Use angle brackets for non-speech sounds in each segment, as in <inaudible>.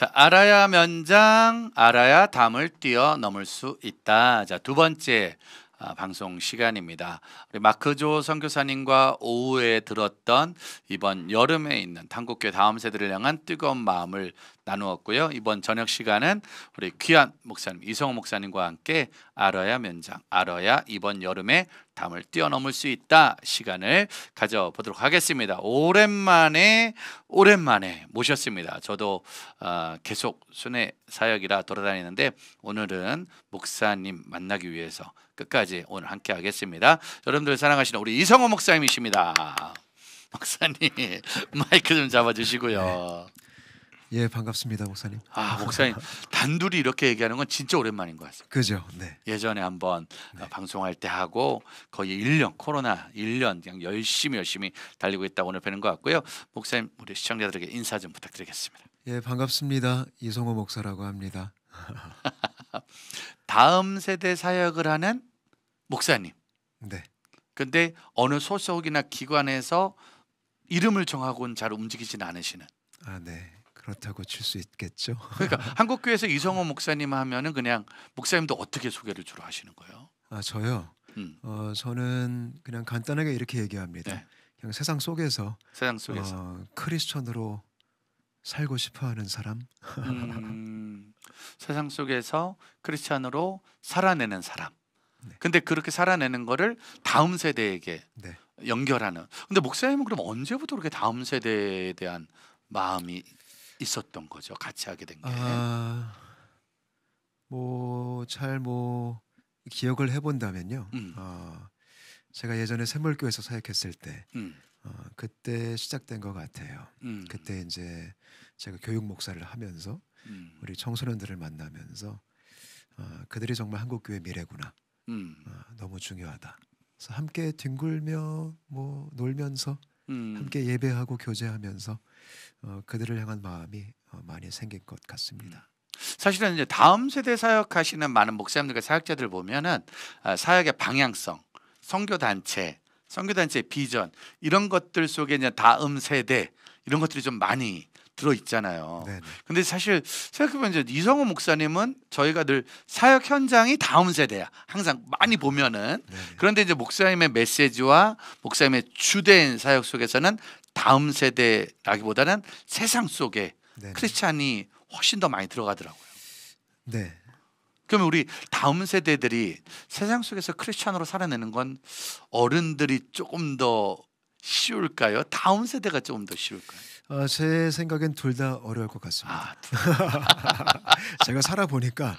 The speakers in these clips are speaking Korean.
자, 알아야 면장, 알아야 담을 뛰어넘을 수 있다. 자, 두 번째 아, 방송 시간입니다. 우리 마크조 선교사님과 오후에 들었던 이번 여름에 있는 한국교 다음 세대를 향한 뜨거운 마음을 나누었고요. 이번 저녁 시간은 우리 귀한 목사님 이성호 목사님과 함께 알아야 면장, 알아야 이번 여름에 담을 뛰어넘을 수 있다 시간을 가져보도록 하겠습니다. 오랜만에 오랜만에 모셨습니다. 저도 어, 계속 순회 사역이라 돌아다니는데 오늘은 목사님 만나기 위해서 끝까지 오늘 함께 하겠습니다. 여러분들 사랑하시는 우리 이성호 목사님이십니다. <laughs> 목사님 마이크 좀 잡아주시고요. 네. 예, 반갑습니다, 목사님. 아, 목사님 단둘이 이렇게 얘기하는 건 진짜 오랜만인 것 같습니다. 그죠? 네. 예전에 한번 네. 어, 방송할 때 하고 거의 1년 코로나 1년 그냥 열심히 열심히 달리고 있다 오늘 뵈는 것 같고요. 목사님 우리 시청자들에게 인사 좀 부탁드리겠습니다. 예, 반갑습니다. 이성호 목사라고 합니다. <laughs> 다음 세대 사역을 하는 목사님. 네. 근데 어느 소속이나 기관에서 이름을 정하고는 잘 움직이진 않으시는. 아, 네. 그렇다고 칠 수 있겠죠. <laughs> 그러니까 한국 교회에서 이성호 목사님 하면은 그냥 목사님도 어떻게 소개를 주로 하시는 거예요? 아 저요. 음. 어 저는 그냥 간단하게 이렇게 얘기합니다. 네. 그냥 세상 속에서 세상 속에서 어, 크리스천으로 살고 싶어하는 사람. 음, 세상 속에서 크리스천으로 살아내는 사람. 네. 근데 그렇게 살아내는 거를 다음 세대에게 네. 연결하는. 근데 목사님은 그럼 언제부터 그렇게 다음 세대에 대한 마음이 있었던 거죠. 같이 하게 된 게. 아, 뭐잘뭐 뭐 기억을 해본다면요. 음. 어, 제가 예전에 샘물교에서 사역했을 때 음. 어, 그때 시작된 것 같아요. 음. 그때 이제 제가 교육 목사를 하면서 음. 우리 청소년들을 만나면서 어, 그들이 정말 한국 교회 미래구나. 음. 어, 너무 중요하다. 그래서 함께 뒹굴며 뭐 놀면서 음. 함께 예배하고 교제하면서 어, 그들을 향한 마음이 어, 많이 생길것 같습니다. 음. 사실은 이제 다음 세대 사역하시는 많은 목사님들과 사역자들 보면은 아, 사역의 방향성, 선교 단체, 선교 단체의 비전 이런 것들 속에 이제 다음 세대 이런 것들이 좀 많이 들어 있잖아요. 근데 사실 생각해보면 이제 이성호 목사님은 저희가 늘 사역 현장이 다음 세대야. 항상 많이 보면은 네네. 그런데 이제 목사님의 메시지와 목사님의 주된 사역 속에서는 다음 세대라기보다는 세상 속에 크리스찬이 훨씬 더 많이 들어가더라고요. 네. 그러면 우리 다음 세대들이 세상 속에서 크리스찬으로 살아내는 건 어른들이 조금 더 쉬울까요? 다음 세대가 조금 더 쉬울까요? 어, 제 생각엔 둘 다 어려울 것 같습니다. 아, <laughs> 제가 살아보니까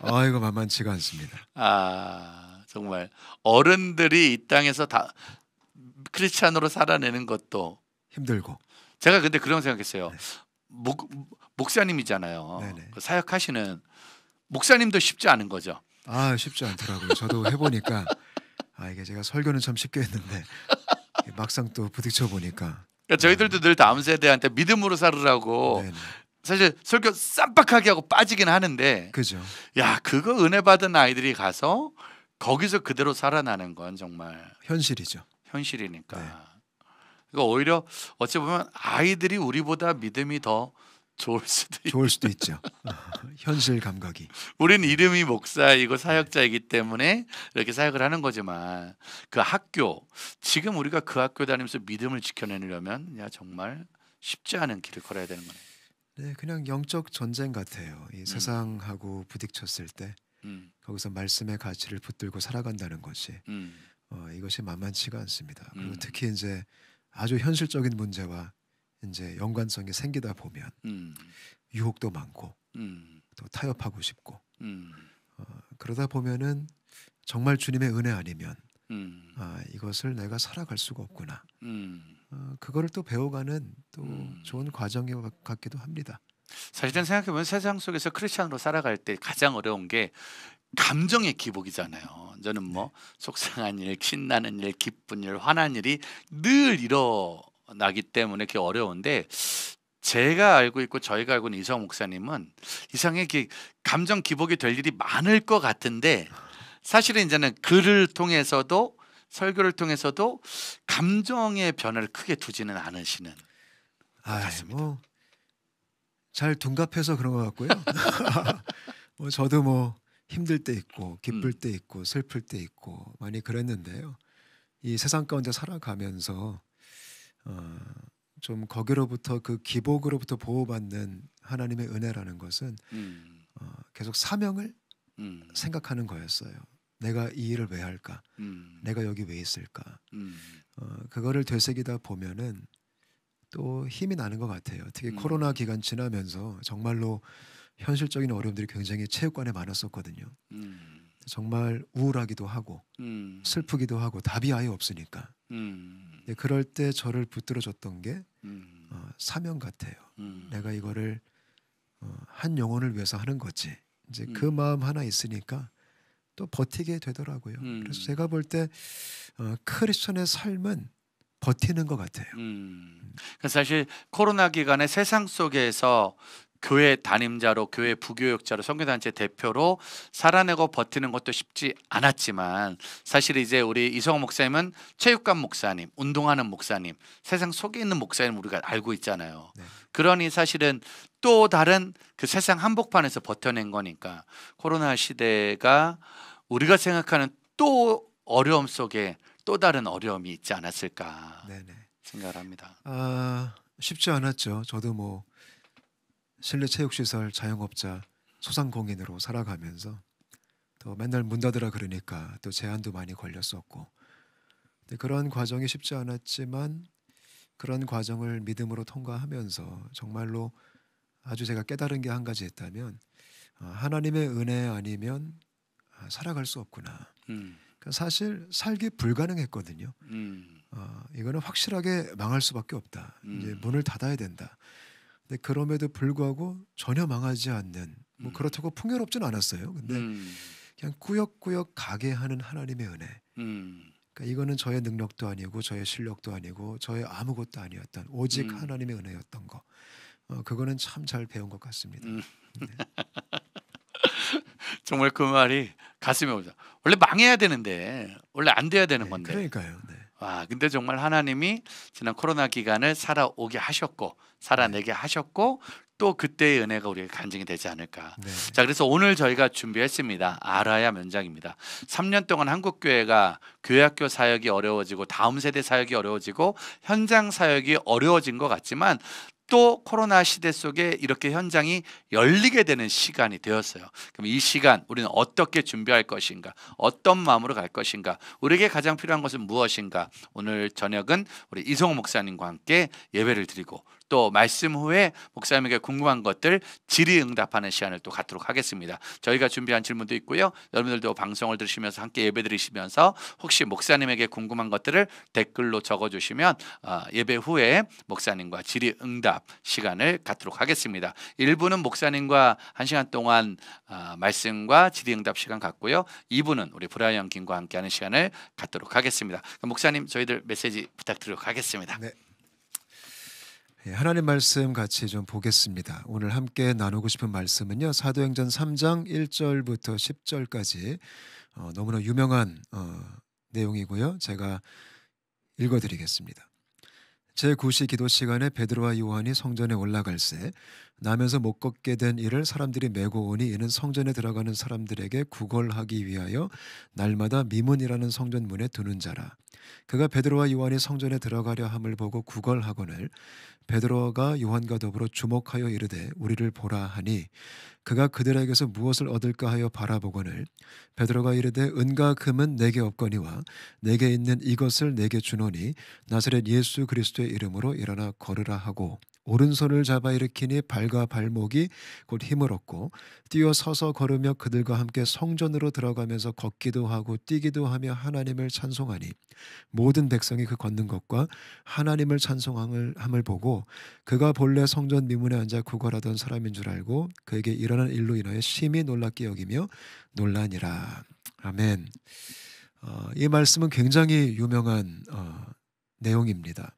어, 이거 만만치가 않습니다. 아 정말 어른들이 이 땅에서 다 크리스찬으로 살아내는 것도 힘들고 제가 근데 그런 생각했어요. 네. 목, 목사님이잖아요. 네네. 그 사역하시는 목사님도 쉽지 않은 거죠. 아 쉽지 않더라고요. 저도 해보니까 아 이게 제가 설교는 참 쉽게 했는데 <laughs> 막상 또 부딪혀 보니까 그러니까 저희들도 늘 다음 세대한테 믿음으로 살으라고 네네. 네. 사실 설교 쌈박하게 하고 빠지긴 하는데 그죠. 야 그거 은혜 받은 아이들이 가서 거기서 그대로 살아나는 건 정말 현실이죠. 현실이니까. 네. 그러니까 오히려 어찌 보면 아이들이 우리보다 믿음이 더 좋을 수도 좋을 수도 있죠. <laughs> 현실 감각이. 우리는 이름이 목사이고 사역자이기 때문에 이렇게 사역을 하는 거지만 그 학교 지금 우리가 그 학교 다니면서 믿음을 지켜내려면 야 정말 쉽지 않은 길을 걸어야 되는 거네 네, 그냥 영적 전쟁 같아요. 이 음. 세상하고 부딪혔을 때 음. 거기서 말씀의 가치를 붙들고 살아간다는 것이 음. 어, 이것이 만만치가 않습니다. 그리고 음. 특히 이제 아주 현실적인 문제와 이제 연관성이 생기다 보면 음. 유혹도 많고 음. 또 타협하고 싶고 음. 어, 그러다 보면은 정말 주님의 은혜 아니면 음. 아, 이것을 내가 살아갈 수가 없구나. 음. 어, 그거를 또 배워가는 또 좋은 과정이 같기도 합니다. 사실은 생각해보면 세상 속에서 크리스천으로 살아갈 때 가장 어려운 게 감정의 기복이잖아요. 저는 뭐 네. 속상한 일, 신나는 일, 기쁜 일, 화난 일이 늘 이러 나기 때문에 그게 어려운데 제가 알고 있고 저희가 알고 있는 이성 목사님은 이상하게 감정 기복이 될 일이 많을 것 같은데 사실은 이제는 글을 통해서도 설교를 통해서도 감정의 변화를 크게 두지는 않으시는 아, 같 뭐, 잘 둔갑해서 그런 것 같고요. <laughs> 뭐 저도 뭐 힘들 때 있고 기쁠 음. 때 있고 슬플 때 있고 많이 그랬는데요. 이 세상 가운데 살아가면서 어, 좀 거기로부터 그 기복으로부터 보호받는 하나님의 은혜라는 것은 음. 어, 계속 사명을 음. 생각하는 거였어요. 내가 이 일을 왜 할까? 음. 내가 여기 왜 있을까? 음. 어, 그거를 되새기다 보면은 또 힘이 나는 것 같아요. 특히 음. 코로나 기간 지나면서 정말로 현실적인 어려움들이 굉장히 체육관에 많았었거든요. 음. 정말 우울하기도 하고 슬프기도 하고 답이 아예 없으니까 음. 그럴 때 저를 붙들어줬던 게 음. 어, 사명 같아요. 음. 내가 이거를 어, 한 영혼을 위해서 하는 거지. 이제 그 음. 마음 하나 있으니까 또 버티게 되더라고요. 그래서 음. 제가 볼때 어, 크리스천의 삶은 버티는 것 같아요. 음. 그 사실 코로나 기간에 세상 속에서 교회 담임자로 교회 부교역자로 선교단체 대표로 살아내고 버티는 것도 쉽지 않았지만 사실 이제 우리 이성호 목사님은 체육관 목사님, 운동하는 목사님, 세상 속에 있는 목사님 우리가 알고 있잖아요. 네. 그러니 사실은 또 다른 그 세상 한복판에서 버텨낸 거니까 코로나 시대가 우리가 생각하는 또 어려움 속에 또 다른 어려움이 있지 않았을까 네네. 생각합니다. 아 쉽지 않았죠. 저도 뭐 실내 체육시설 자영업자 소상공인으로 살아가면서 또 맨날 문 닫으라 그러니까 또 제한도 많이 걸렸었고 근데 그런 과정이 쉽지 않았지만 그런 과정을 믿음으로 통과하면서 정말로 아주 제가 깨달은 게 한 가지 있다면 아, 하나님의 은혜 아니면 아, 살아갈 수 없구나. 음. 그러니까 사실 살기 불가능했거든요. 음. 어, 이거는 확실하게 망할 수밖에 없다. 음. 이제 문을 닫아야 된다. 근데 네, 그럼에도 불구하고 전혀 망하지 않는 뭐 음. 그렇다고 풍요롭진 않았어요. 근데 음. 그냥 꾸역꾸역 가게 하는 하나님의 은혜. 음. 그러니까 이거는 저의 능력도 아니고 저의 실력도 아니고 저의 아무것도 아니었던 오직 음. 하나님의 은혜였던 거. 어, 그거는 참 잘 배운 것 같습니다. 음. 네. <laughs> 정말 그 말이 가슴에 오죠. 원래 망해야 되는데 원래 안 돼야 되는 네, 건데. 그러니까요. 네. 와, 근데 정말 하나님이 지난 코로나 기간을 살아오게 하셨고 살아내게 하셨고 또 그때의 은혜가 우리에게 간증이 되지 않을까. 네. 자, 그래서 오늘 저희가 준비했습니다. 알아야 면장입니다. 3년 동안 한국 교회가 교회학교 사역이 어려워지고 다음 세대 사역이 어려워지고 현장 사역이 어려워진 것 같지만 또 코로나 시대 속에 이렇게 현장이 열리게 되는 시간이 되었어요. 그럼 이 시간 우리는 어떻게 준비할 것인가? 어떤 마음으로 갈 것인가? 우리에게 가장 필요한 것은 무엇인가? 오늘 저녁은 우리 이성호 목사님과 함께 예배를 드리고 또 말씀 후에 목사님에게 궁금한 것들 질의 응답하는 시간을 또 갖도록 하겠습니다. 저희가 준비한 질문도 있고요. 여러분들도 방송을 들으시면서 함께 예배 드리시면서 혹시 목사님에게 궁금한 것들을 댓글로 적어주시면 어, 예배 후에 목사님과 질의 응답 시간을 갖도록 하겠습니다. 일부는 목사님과 한 시간 동안 어, 말씀과 질의 응답 시간 갖고요. 2부는 우리 브라이언 김과 함께하는 시간을 갖도록 하겠습니다. 목사님 저희들 메시지 부탁드리도록 하겠습니다. 네. 예, 하나님 말씀 같이 좀 보겠습니다. 오늘 함께 나누고 싶은 말씀은요. 사도행전 3장 1절부터 10절까지 어, 너무나 유명한 어, 내용이고요. 제가 읽어드리겠습니다. 제9시 기도 시간에 베드로와 요한이 성전에 올라갈새 나면서 못 걷게 된 이를 사람들이 메고 오니 이는 성전에 들어가는 사람들에게 구걸하기 위하여 날마다 미문이라는 성전 문에 두는 자라 그가 베드로와 요한이 성전에 들어가려 함을 보고 구걸하거늘 베드로가 요한과 더불어 주목하여 이르되 우리를 보라 하니 그가 그들에게서 무엇을 얻을까 하여 바라보거늘 베드로가 이르되 은과 금은 내게 없거니와 내게 있는 이것을 내게 주노니 나사렛 예수 그리스도의 이름으로 일어나 걸으라 하고 오른손을 잡아 일으키니 발과 발목이 곧 힘을 얻고 뛰어서서 걸으며 그들과 함께 성전으로 들어가면서 걷기도 하고 뛰기도 하며 하나님을 찬송하니 모든 백성이 그 걷는 것과 하나님을 찬송함을 보고 그가 본래 성전 미문에 앉아 구걸하던 사람인 줄 알고 그에게 일어난 일로 인하여 심히 놀랍게 여기며 논란이라 아멘. 어, 이 말씀은 굉장히 유명한 어, 내용입니다.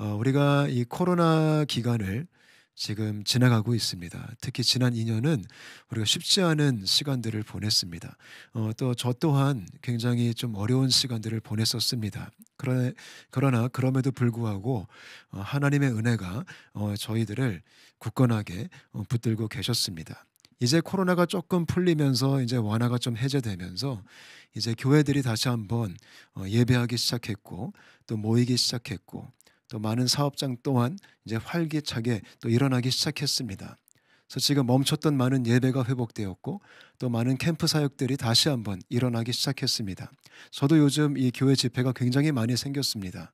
어, 우리가 이 코로나 기간을 지금 지나가고 있습니다. 특히 지난 2년은 우리가 쉽지 않은 시간들을 보냈습니다. 어, 또 저 또한 굉장히 좀 어려운 시간들을 보냈었습니다. 그러나, 그러나 그럼에도 불구하고 어, 하나님의 은혜가 어, 저희들을 굳건하게 어, 붙들고 계셨습니다. 이제 코로나가 조금 풀리면서 이제 완화가 좀 해제되면서 이제 교회들이 다시 한번 어, 예배하기 시작했고 또 모이기 시작했고 또 많은 사업장 또한 이제 활기차게 또 일어나기 시작했습니다. 그래서 지금 멈췄던 많은 예배가 회복되었고 또 많은 캠프 사역들이 다시 한번 일어나기 시작했습니다. 저도 요즘 이 교회 집회가 굉장히 많이 생겼습니다.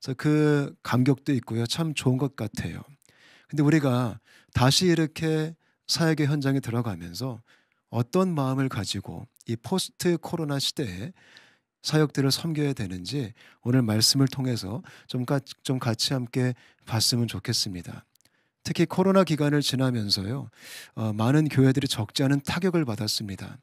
그래서 그 감격도 있고요. 참 좋은 것 같아요. 근데 우리가 다시 이렇게 사역의 현장에 들어가면서 어떤 마음을 가지고 이 포스트 코로나 시대에 사역들을 섬겨야 되는지 오늘 말씀을 통해서 좀, 가, 좀 같이 함께 봤으면 좋겠습니다. 특히 코로나 기간을 지나면서요, 어, 많은 교회들이 적지 않은 타격을 받았습니다.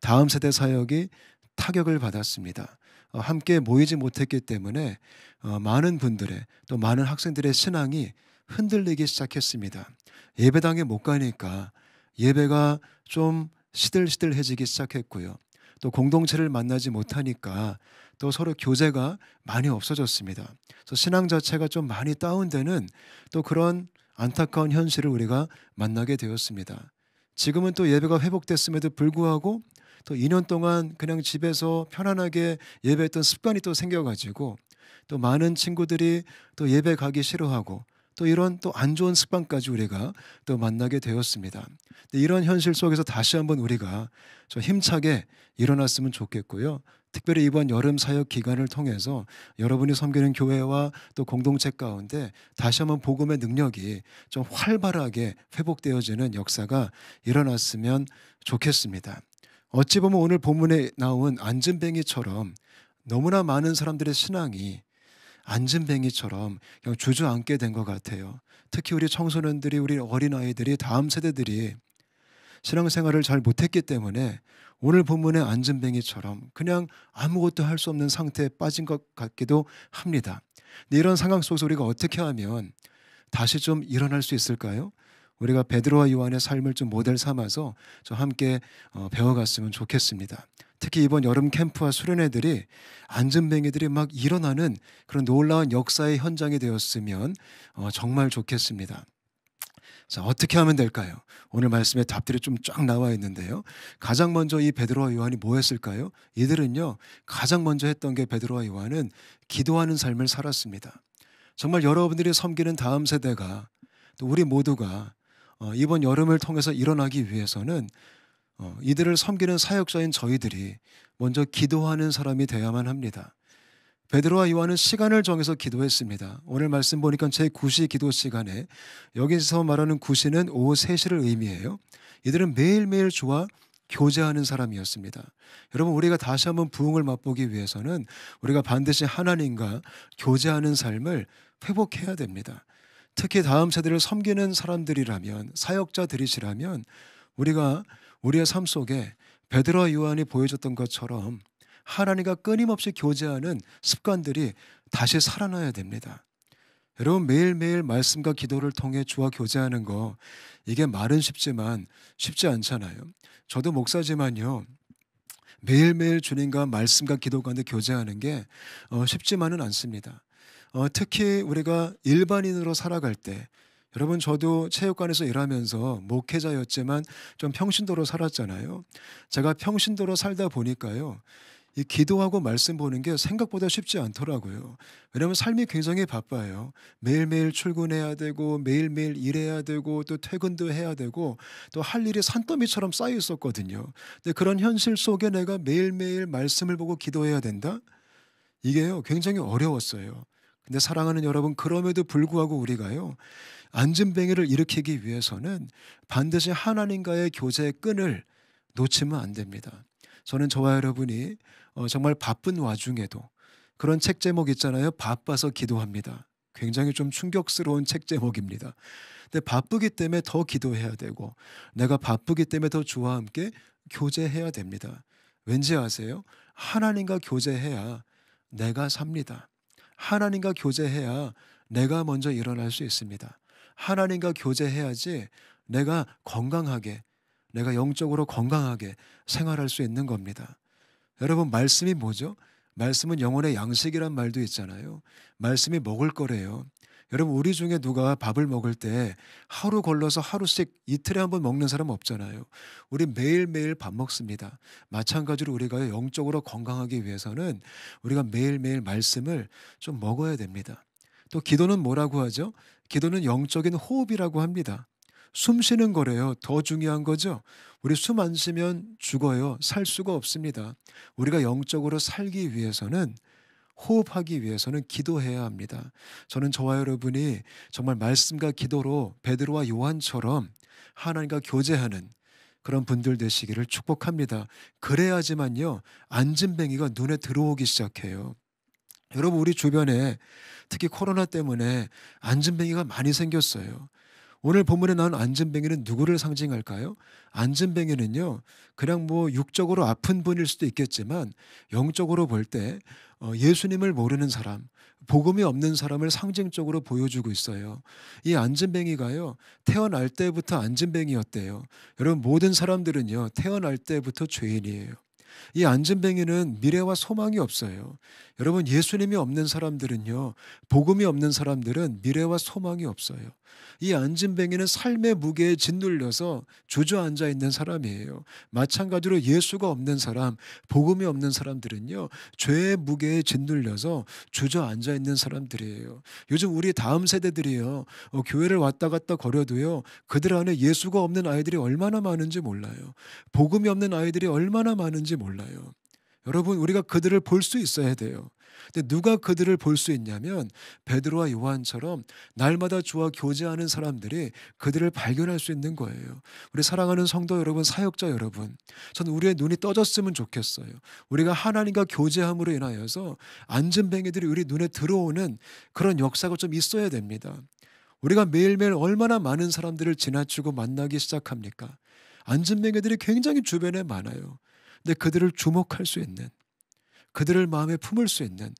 다음 세대 사역이 타격을 받았습니다. 어, 함께 모이지 못했기 때문에 어, 많은 분들의 또 많은 학생들의 신앙이 흔들리기 시작했습니다. 예배당에 못 가니까 예배가 좀 시들시들해지기 시작했고요. 또 공동체를 만나지 못하니까 또 서로 교제가 많이 없어졌습니다. 그래서 신앙 자체가 좀 많이 다운되는 또 그런 안타까운 현실을 우리가 만나게 되었습니다. 지금은 또 예배가 회복됐음에도 불구하고 또 2년 동안 그냥 집에서 편안하게 예배했던 습관이 또 생겨가지고 또 많은 친구들이 또 예배 가기 싫어하고 또 이런 또 안 좋은 습관까지 우리가 또 만나게 되었습니다. 이런 현실 속에서 다시 한번 우리가 좀 힘차게 일어났으면 좋겠고요. 특별히 이번 여름 사역 기간을 통해서 여러분이 섬기는 교회와 또 공동체 가운데 다시 한번 복음의 능력이 좀 활발하게 회복되어지는 역사가 일어났으면 좋겠습니다. 어찌 보면 오늘 본문에 나온 안전뱅이처럼 너무나 많은 사람들의 신앙이 앉은 뱅이처럼 그냥 주저앉게 된 것 같아요. 특히 우리 청소년들이 우리 어린아이들이 다음 세대들이 신앙생활을 잘 못했기 때문에 오늘 본문의 앉은 뱅이처럼 그냥 아무것도 할 수 없는 상태에 빠진 것 같기도 합니다. 이런 상황 속에서 우리가 어떻게 하면 다시 좀 일어날 수 있을까요? 우리가 베드로와 요한의 삶을 좀 모델 삼아서 좀 함께 어, 배워갔으면 좋겠습니다. 특히 이번 여름 캠프와 수련회들이 안전뱅이들이 막 일어나는 그런 놀라운 역사의 현장이 되었으면 어, 정말 좋겠습니다. 자, 어떻게 하면 될까요? 오늘 말씀에 답들이 좀 쫙 나와 있는데요. 가장 먼저 이 베드로와 요한이 뭐 했을까요? 이들은요. 가장 먼저 했던 게 베드로와 요한은 기도하는 삶을 살았습니다. 정말 여러분들이 섬기는 다음 세대가 또 우리 모두가 어, 이번 여름을 통해서 일어나기 위해서는 어, 이들을 섬기는 사역자인 저희들이 먼저 기도하는 사람이 되어야만 합니다. 베드로와 요한은 시간을 정해서 기도했습니다. 오늘 말씀 보니까 제 9시 기도 시간에 여기서 말하는 9시는 오후 3시를 의미해요. 이들은 매일매일 주와 교제하는 사람이었습니다. 여러분 우리가 다시 한번 부흥을 맛보기 위해서는 우리가 반드시 하나님과 교제하는 삶을 회복해야 됩니다. 특히 다음 세대를 섬기는 사람들이라면 사역자들이시라면 우리가 우리의 삶 속에 베드로와 요한이 보여줬던 것처럼 하나님과 끊임없이 교제하는 습관들이 다시 살아나야 됩니다. 여러분 매일매일 말씀과 기도를 통해 주와 교제하는 거 이게 말은 쉽지만 쉽지 않잖아요. 저도 목사지만요. 매일매일 주님과 말씀과 기도 가운데 교제하는 게 어, 쉽지만은 않습니다. 어, 특히 우리가 일반인으로 살아갈 때 여러분 저도 체육관에서 일하면서 목회자였지만 좀 평신도로 살았잖아요. 제가 평신도로 살다 보니까요. 이 기도하고 말씀 보는 게 생각보다 쉽지 않더라고요. 왜냐하면 삶이 굉장히 바빠요. 매일매일 출근해야 되고 매일매일 일해야 되고 또 퇴근도 해야 되고 또 할 일이 산더미처럼 쌓여 있었거든요. 근데 그런 현실 속에 내가 매일매일 말씀을 보고 기도해야 된다? 이게 굉장히 어려웠어요. 근데 사랑하는 여러분 그럼에도 불구하고 우리가요 안전뱅이를 일으키기 위해서는 반드시 하나님과의 교제의 끈을 놓치면 안 됩니다. 저는 저와 여러분이 어, 정말 바쁜 와중에도 그런 책 제목 있잖아요. 바빠서 기도합니다. 굉장히 좀 충격스러운 책 제목입니다. 근데 바쁘기 때문에 더 기도해야 되고 내가 바쁘기 때문에 더 주와 함께 교제해야 됩니다. 왠지 아세요? 하나님과 교제해야 내가 삽니다. 하나님과 교제해야 내가 먼저 일어날 수 있습니다. 하나님과 교제해야지 내가 건강하게 내가 영적으로 건강하게 생활할 수 있는 겁니다. 여러분 말씀이 뭐죠? 말씀은 영혼의 양식이란 말도 있잖아요. 말씀이 먹을 거래요. 여러분 우리 중에 누가 밥을 먹을 때 하루 걸러서 하루씩 이틀에 한 번 먹는 사람 없잖아요. 우리 매일매일 밥 먹습니다. 마찬가지로 우리가 영적으로 건강하기 위해서는 우리가 매일매일 말씀을 좀 먹어야 됩니다. 또 기도는 뭐라고 하죠? 기도는 영적인 호흡이라고 합니다. 숨 쉬는 거래요. 더 중요한 거죠. 우리 숨 안 쉬면 죽어요. 살 수가 없습니다. 우리가 영적으로 살기 위해서는 호흡하기 위해서는 기도해야 합니다. 저는 저와 여러분이 정말 말씀과 기도로 베드로와 요한처럼 하나님과 교제하는 그런 분들 되시기를 축복합니다. 그래야지만요, 안진뱅이가 눈에 들어오기 시작해요. 여러분 우리 주변에 특히 코로나 때문에 안전뱅이가 많이 생겼어요. 오늘 본문에 나온 안진뱅이는 누구를 상징할까요? 안진뱅이는요, 그냥 뭐 육적으로 아픈 분일 수도 있겠지만 영적으로 볼때 어, 예수님을 모르는 사람, 복음이 없는 사람을 상징적으로 보여주고 있어요. 이 안진뱅이가요, 태어날 때부터 안진뱅이였대요. 여러분, 모든 사람들은요, 태어날 때부터 죄인이에요. 이안은뱅이는 미래와 소망이 없어요. 여러분 예수님이 없는 사람들은요. 복음이 없는 사람들은 미래와 소망이 없어요. 이안진뱅이는 삶의 무게에 짓눌려서 주저앉아 있는 사람이에요. 마찬가지로 예수가 없는 사람, 복음이 없는 사람들은요. 죄의 무게에 짓눌려서 주저앉아 있는 사람들이에요. 요즘 우리 다음 세대들이요. 어, 교회를 왔다 갔다 거려도요. 그들 안에 예수가 없는 아이들이 얼마나 많은지 몰라요. 복음이 없는 아이들이 얼마나 많은지 몰라요. 여러분 우리가 그들을 볼 수 있어야 돼요. 근데 누가 그들을 볼 수 있냐면 베드로와 요한처럼 날마다 주와 교제하는 사람들이 그들을 발견할 수 있는 거예요. 우리 사랑하는 성도 여러분, 사역자 여러분, 전 우리의 눈이 떠졌으면 좋겠어요. 우리가 하나님과 교제함으로 인하여서 안전뱅이들이 우리 눈에 들어오는 그런 역사가 좀 있어야 됩니다. 우리가 매일매일 얼마나 많은 사람들을 지나치고 만나기 시작합니까? 안전뱅이들이 굉장히 주변에 많아요. 근데 그들을 주목할 수 있는 그들을 마음에 품을 수 있는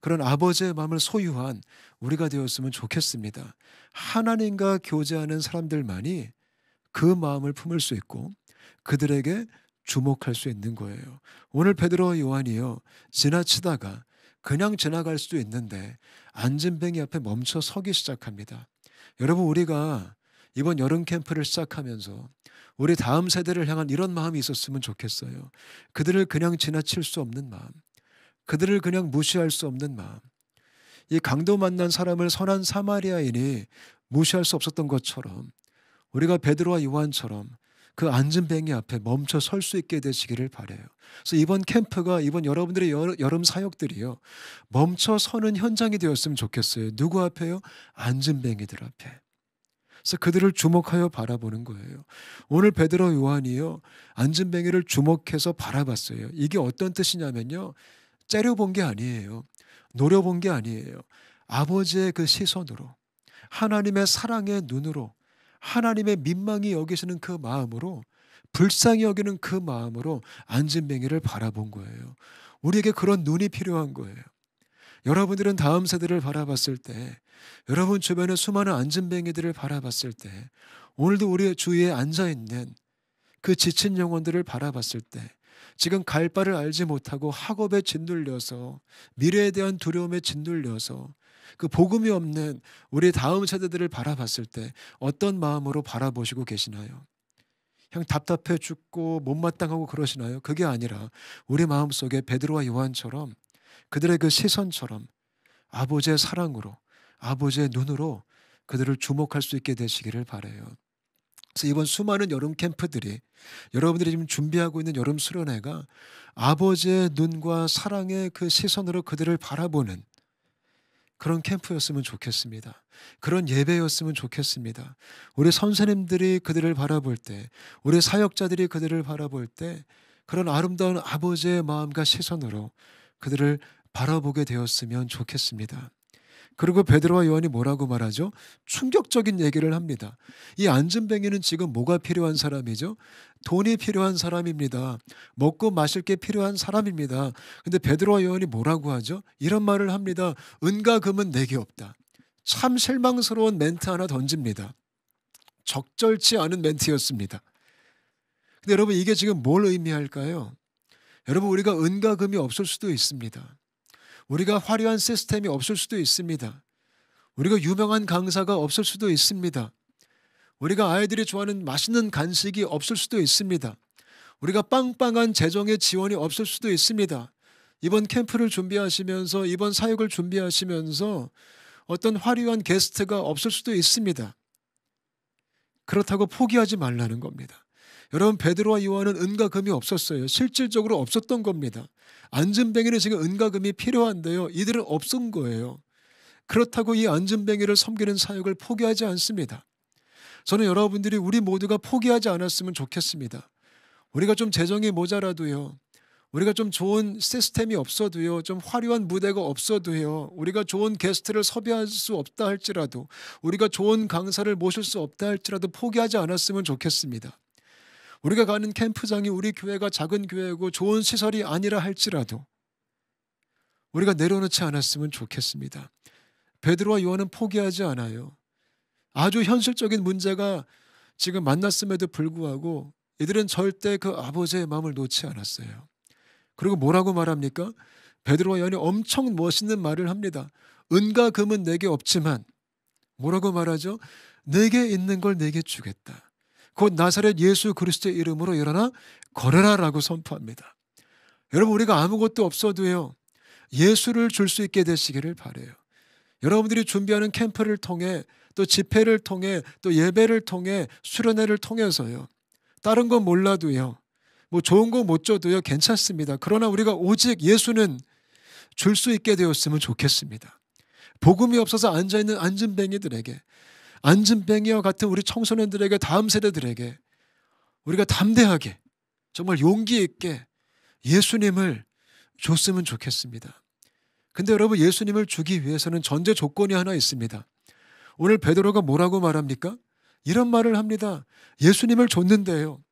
그런 아버지의 마음을 소유한 우리가 되었으면 좋겠습니다. 하나님과 교제하는 사람들만이 그 마음을 품을 수 있고 그들에게 주목할 수 있는 거예요. 오늘 베드로 요한이요 지나치다가 그냥 지나갈 수도 있는데 안진뱅이 앞에 멈춰 서기 시작합니다. 여러분 우리가 이번 여름 캠프를 시작하면서 우리 다음 세대를 향한 이런 마음이 있었으면 좋겠어요. 그들을 그냥 지나칠 수 없는 마음. 그들을 그냥 무시할 수 없는 마음. 이 강도 만난 사람을 선한 사마리아인이 무시할 수 없었던 것처럼 우리가 베드로와 요한처럼 그 앉은 뱅이 앞에 멈춰 설 수 있게 되시기를 바래요. 그래서 이번 캠프가 이번 여러분들의 여름 사역들이요 멈춰 서는 현장이 되었으면 좋겠어요. 누구 앞에요? 앉은 뱅이들 앞에. 그래서 그들을 주목하여 바라보는 거예요. 오늘 베드로 요한이요 앉은 뱅이를 주목해서 바라봤어요. 이게 어떤 뜻이냐면요 째려본 게 아니에요. 노려본 게 아니에요. 아버지의 그 시선으로 하나님의 사랑의 눈으로 하나님의 민망히 여기시는 그 마음으로 불쌍히 여기는 그 마음으로 앉은 뱅이를 바라본 거예요. 우리에게 그런 눈이 필요한 거예요. 여러분들은 다음 세대를 바라봤을 때, 여러분 주변의 수많은 앉은뱅이들을 바라봤을 때, 오늘도 우리의 주위에 앉아있는 그 지친 영혼들을 바라봤을 때, 지금 갈 바를 알지 못하고 학업에 짓눌려서, 미래에 대한 두려움에 짓눌려서, 그 복음이 없는 우리 다음 세대들을 바라봤을 때 어떤 마음으로 바라보시고 계시나요? 형 답답해 죽고 못마땅하고 그러시나요? 그게 아니라 우리 마음속에 베드로와 요한처럼 그들의 그 시선처럼 아버지의 사랑으로 아버지의 눈으로 그들을 주목할 수 있게 되시기를 바래요. 그래서 이번 수많은 여름 캠프들이 여러분들이 지금 준비하고 있는 여름 수련회가 아버지의 눈과 사랑의 그 시선으로 그들을 바라보는 그런 캠프였으면 좋겠습니다. 그런 예배였으면 좋겠습니다. 우리 선생님들이 그들을 바라볼 때, 우리 사역자들이 그들을 바라볼 때, 그런 아름다운 아버지의 마음과 시선으로 그들을 바라보게 되었으면 좋겠습니다. 그리고 베드로와 요한이 뭐라고 말하죠? 충격적인 얘기를 합니다. 이 안전뱅이는 지금 뭐가 필요한 사람이죠? 돈이 필요한 사람입니다. 먹고 마실 게 필요한 사람입니다. 근데 베드로와 요한이 뭐라고 하죠? 이런 말을 합니다. 은과 금은 내게 없다. 참 실망스러운 멘트 하나 던집니다. 적절치 않은 멘트였습니다. 근데 여러분 이게 지금 뭘 의미할까요? 여러분 우리가 은과 금이 없을 수도 있습니다. 우리가 화려한 시스템이 없을 수도 있습니다. 우리가 유명한 강사가 없을 수도 있습니다. 우리가 아이들이 좋아하는 맛있는 간식이 없을 수도 있습니다. 우리가 빵빵한 재정의 지원이 없을 수도 있습니다. 이번 캠프를 준비하시면서 이번 사역을 준비하시면서 어떤 화려한 게스트가 없을 수도 있습니다. 그렇다고 포기하지 말라는 겁니다. 여러분 베드로와 요한은 은과 금이 없었어요. 실질적으로 없었던 겁니다. 안전뱅이는 지금 은가금이 필요한데요. 이들은 없은 거예요. 그렇다고 이 안전뱅이를 섬기는 사역을 포기하지 않습니다. 저는 여러분들이 우리 모두가 포기하지 않았으면 좋겠습니다. 우리가 좀 재정이 모자라도요. 우리가 좀 좋은 시스템이 없어도요, 좀 화려한 무대가 없어도요, 우리가 좋은 게스트를 섭외할 수 없다 할지라도, 우리가 좋은 강사를 모실 수 없다 할지라도 포기하지 않았으면 좋겠습니다. 우리가 가는 캠프장이 우리 교회가 작은 교회고 좋은 시설이 아니라 할지라도 우리가 내려놓지 않았으면 좋겠습니다. 베드로와 요한은 포기하지 않아요. 아주 현실적인 문제가 지금 만났음에도 불구하고 이들은 절대 그 아버지의 마음을 놓지 않았어요. 그리고 뭐라고 말합니까? 베드로와 요한이 엄청 멋있는 말을 합니다. 은과 금은 내게 없지만 뭐라고 말하죠? 내게 있는 걸 내게 주겠다. 곧 나사렛 예수 그리스도의 이름으로 일어나 걸으라라고 선포합니다. 여러분 우리가 아무것도 없어도요. 예수를 줄 수 있게 되시기를 바래요. 여러분들이 준비하는 캠프를 통해 또 집회를 통해 또 예배를 통해 수련회를 통해서요. 다른 건 몰라도요. 뭐 좋은 거 못 줘도요. 괜찮습니다. 그러나 우리가 오직 예수는 줄 수 있게 되었으면 좋겠습니다. 복음이 없어서 앉아있는 앉은뱅이들에게 안진뱅이와 같은 우리 청소년들에게 다음 세대들에게 우리가 담대하게 정말 용기 있게 예수님을 줬으면 좋겠습니다. 근데 여러분 예수님을 주기 위해서는 전제 조건이 하나 있습니다. 오늘 베드로가 뭐라고 말합니까? 이런 말을 합니다. 예수님을 줬는데요.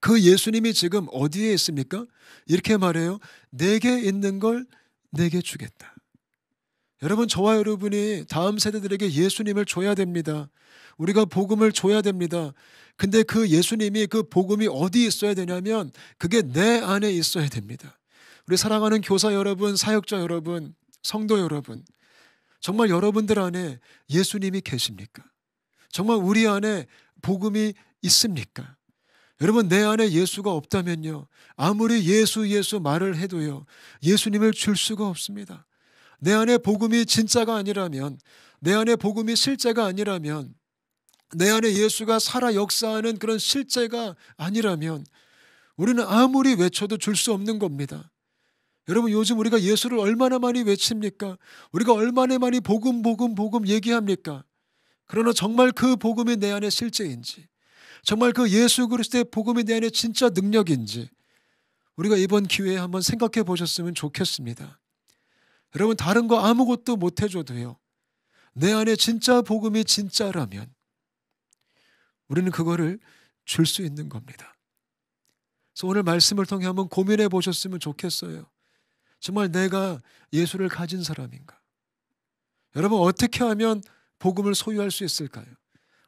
그 예수님이 지금 어디에 있습니까? 이렇게 말해요. 내게 있는 걸 내게 주겠다. 여러분 저와 여러분이 다음 세대들에게 예수님을 줘야 됩니다. 우리가 복음을 줘야 됩니다. 근데 그 예수님이 그 복음이 어디 있어야 되냐면 그게 내 안에 있어야 됩니다. 우리 사랑하는 교사 여러분, 사역자 여러분, 성도 여러분, 정말 여러분들 안에 예수님이 계십니까? 정말 우리 안에 복음이 있습니까? 여러분 내 안에 예수가 없다면요 아무리 예수 예수 말을 해도요 예수님을 줄 수가 없습니다. 내 안에 복음이 진짜가 아니라면, 내 안에 복음이 실제가 아니라면, 내 안에 예수가 살아 역사하는 그런 실제가 아니라면 우리는 아무리 외쳐도 줄 수 없는 겁니다. 여러분 요즘 우리가 예수를 얼마나 많이 외칩니까? 우리가 얼마나 많이 복음 복음 복음 얘기합니까? 그러나 정말 그 복음이 내 안에 실제인지 정말 그 예수 그리스도의 복음이 내 안에 진짜 능력인지 우리가 이번 기회에 한번 생각해 보셨으면 좋겠습니다. 여러분 다른 거 아무것도 못 해줘도요. 내 안에 진짜 복음이 진짜라면 우리는 그거를 줄 수 있는 겁니다. 그래서 오늘 말씀을 통해 한번 고민해 보셨으면 좋겠어요. 정말 내가 예수를 가진 사람인가? 여러분 어떻게 하면 복음을 소유할 수 있을까요?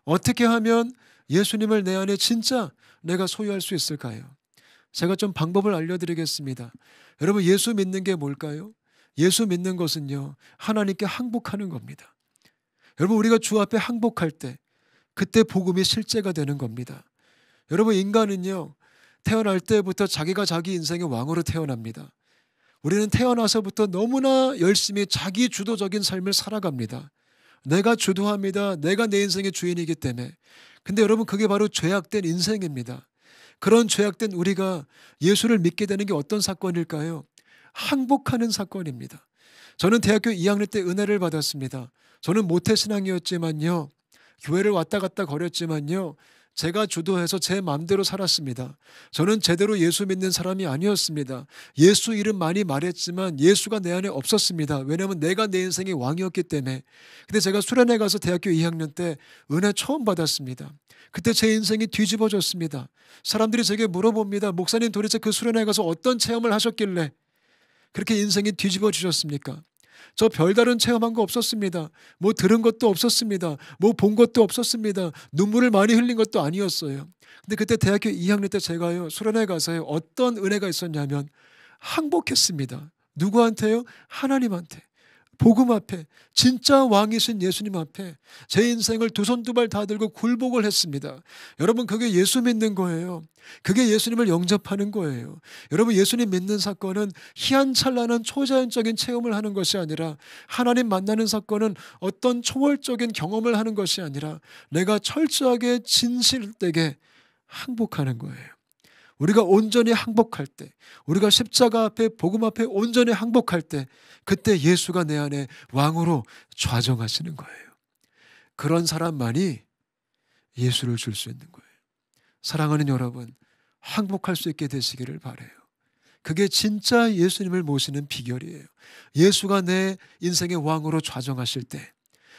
어떻게 하면 예수님을 내 안에 진짜 내가 소유할 수 있을까요? 제가 좀 방법을 알려드리겠습니다. 여러분 예수 믿는 게 뭘까요? 예수 믿는 것은요, 하나님께 항복하는 겁니다. 여러분, 우리가 주 앞에 항복할 때, 그때 복음이 실제가 되는 겁니다. 여러분, 인간은요, 태어날 때부터 자기가 자기 인생의 왕으로 태어납니다. 우리는 태어나서부터 너무나 열심히 자기 주도적인 삶을 살아갑니다. 내가 주도합니다. 내가 내 인생의 주인이기 때문에. 근데 여러분, 그게 바로 죄악된 인생입니다. 그런 죄악된 우리가 예수를 믿게 되는 게 어떤 사건일까요? 항복하는 사건입니다. 저는 대학교 2학년 때 은혜를 받았습니다. 저는 모태신앙이었지만요. 교회를 왔다 갔다 거렸지만요. 제가 주도해서 제 마음대로 살았습니다. 저는 제대로 예수 믿는 사람이 아니었습니다. 예수 이름 많이 말했지만 예수가 내 안에 없었습니다. 왜냐하면 내가 내 인생의 왕이었기 때문에. 근데 제가 수련회 가서 대학교 2학년 때 은혜 처음 받았습니다. 그때 제 인생이 뒤집어졌습니다. 사람들이 제게 물어봅니다. 목사님 도대체 그 수련회 가서 어떤 체험을 하셨길래 그렇게 인생이 뒤집어지셨습니까? 저 별다른 체험한 거 없었습니다. 뭐 들은 것도 없었습니다. 뭐 본 것도 없었습니다. 눈물을 많이 흘린 것도 아니었어요. 근데 그때 대학교 2학년 때 제가요, 수련회 가서요, 어떤 은혜가 있었냐면, 항복했습니다. 누구한테요? 하나님한테. 복음 앞에 진짜 왕이신 예수님 앞에 제 인생을 두 손 두 발 다 들고 굴복을 했습니다. 여러분 그게 예수 믿는 거예요. 그게 예수님을 영접하는 거예요. 여러분 예수님 믿는 사건은 희한찬란한 초자연적인 체험을 하는 것이 아니라 하나님 만나는 사건은 어떤 초월적인 경험을 하는 것이 아니라 내가 철저하게 진실되게 항복하는 거예요. 우리가 온전히 항복할 때, 우리가 십자가 앞에 복음 앞에 온전히 항복할 때, 그때 예수가 내 안에 왕으로 좌정하시는 거예요. 그런 사람만이 예수를 줄 수 있는 거예요. 사랑하는 여러분, 항복할 수 있게 되시기를 바래요. 그게 진짜 예수님을 모시는 비결이에요. 예수가 내 인생의 왕으로 좌정하실 때,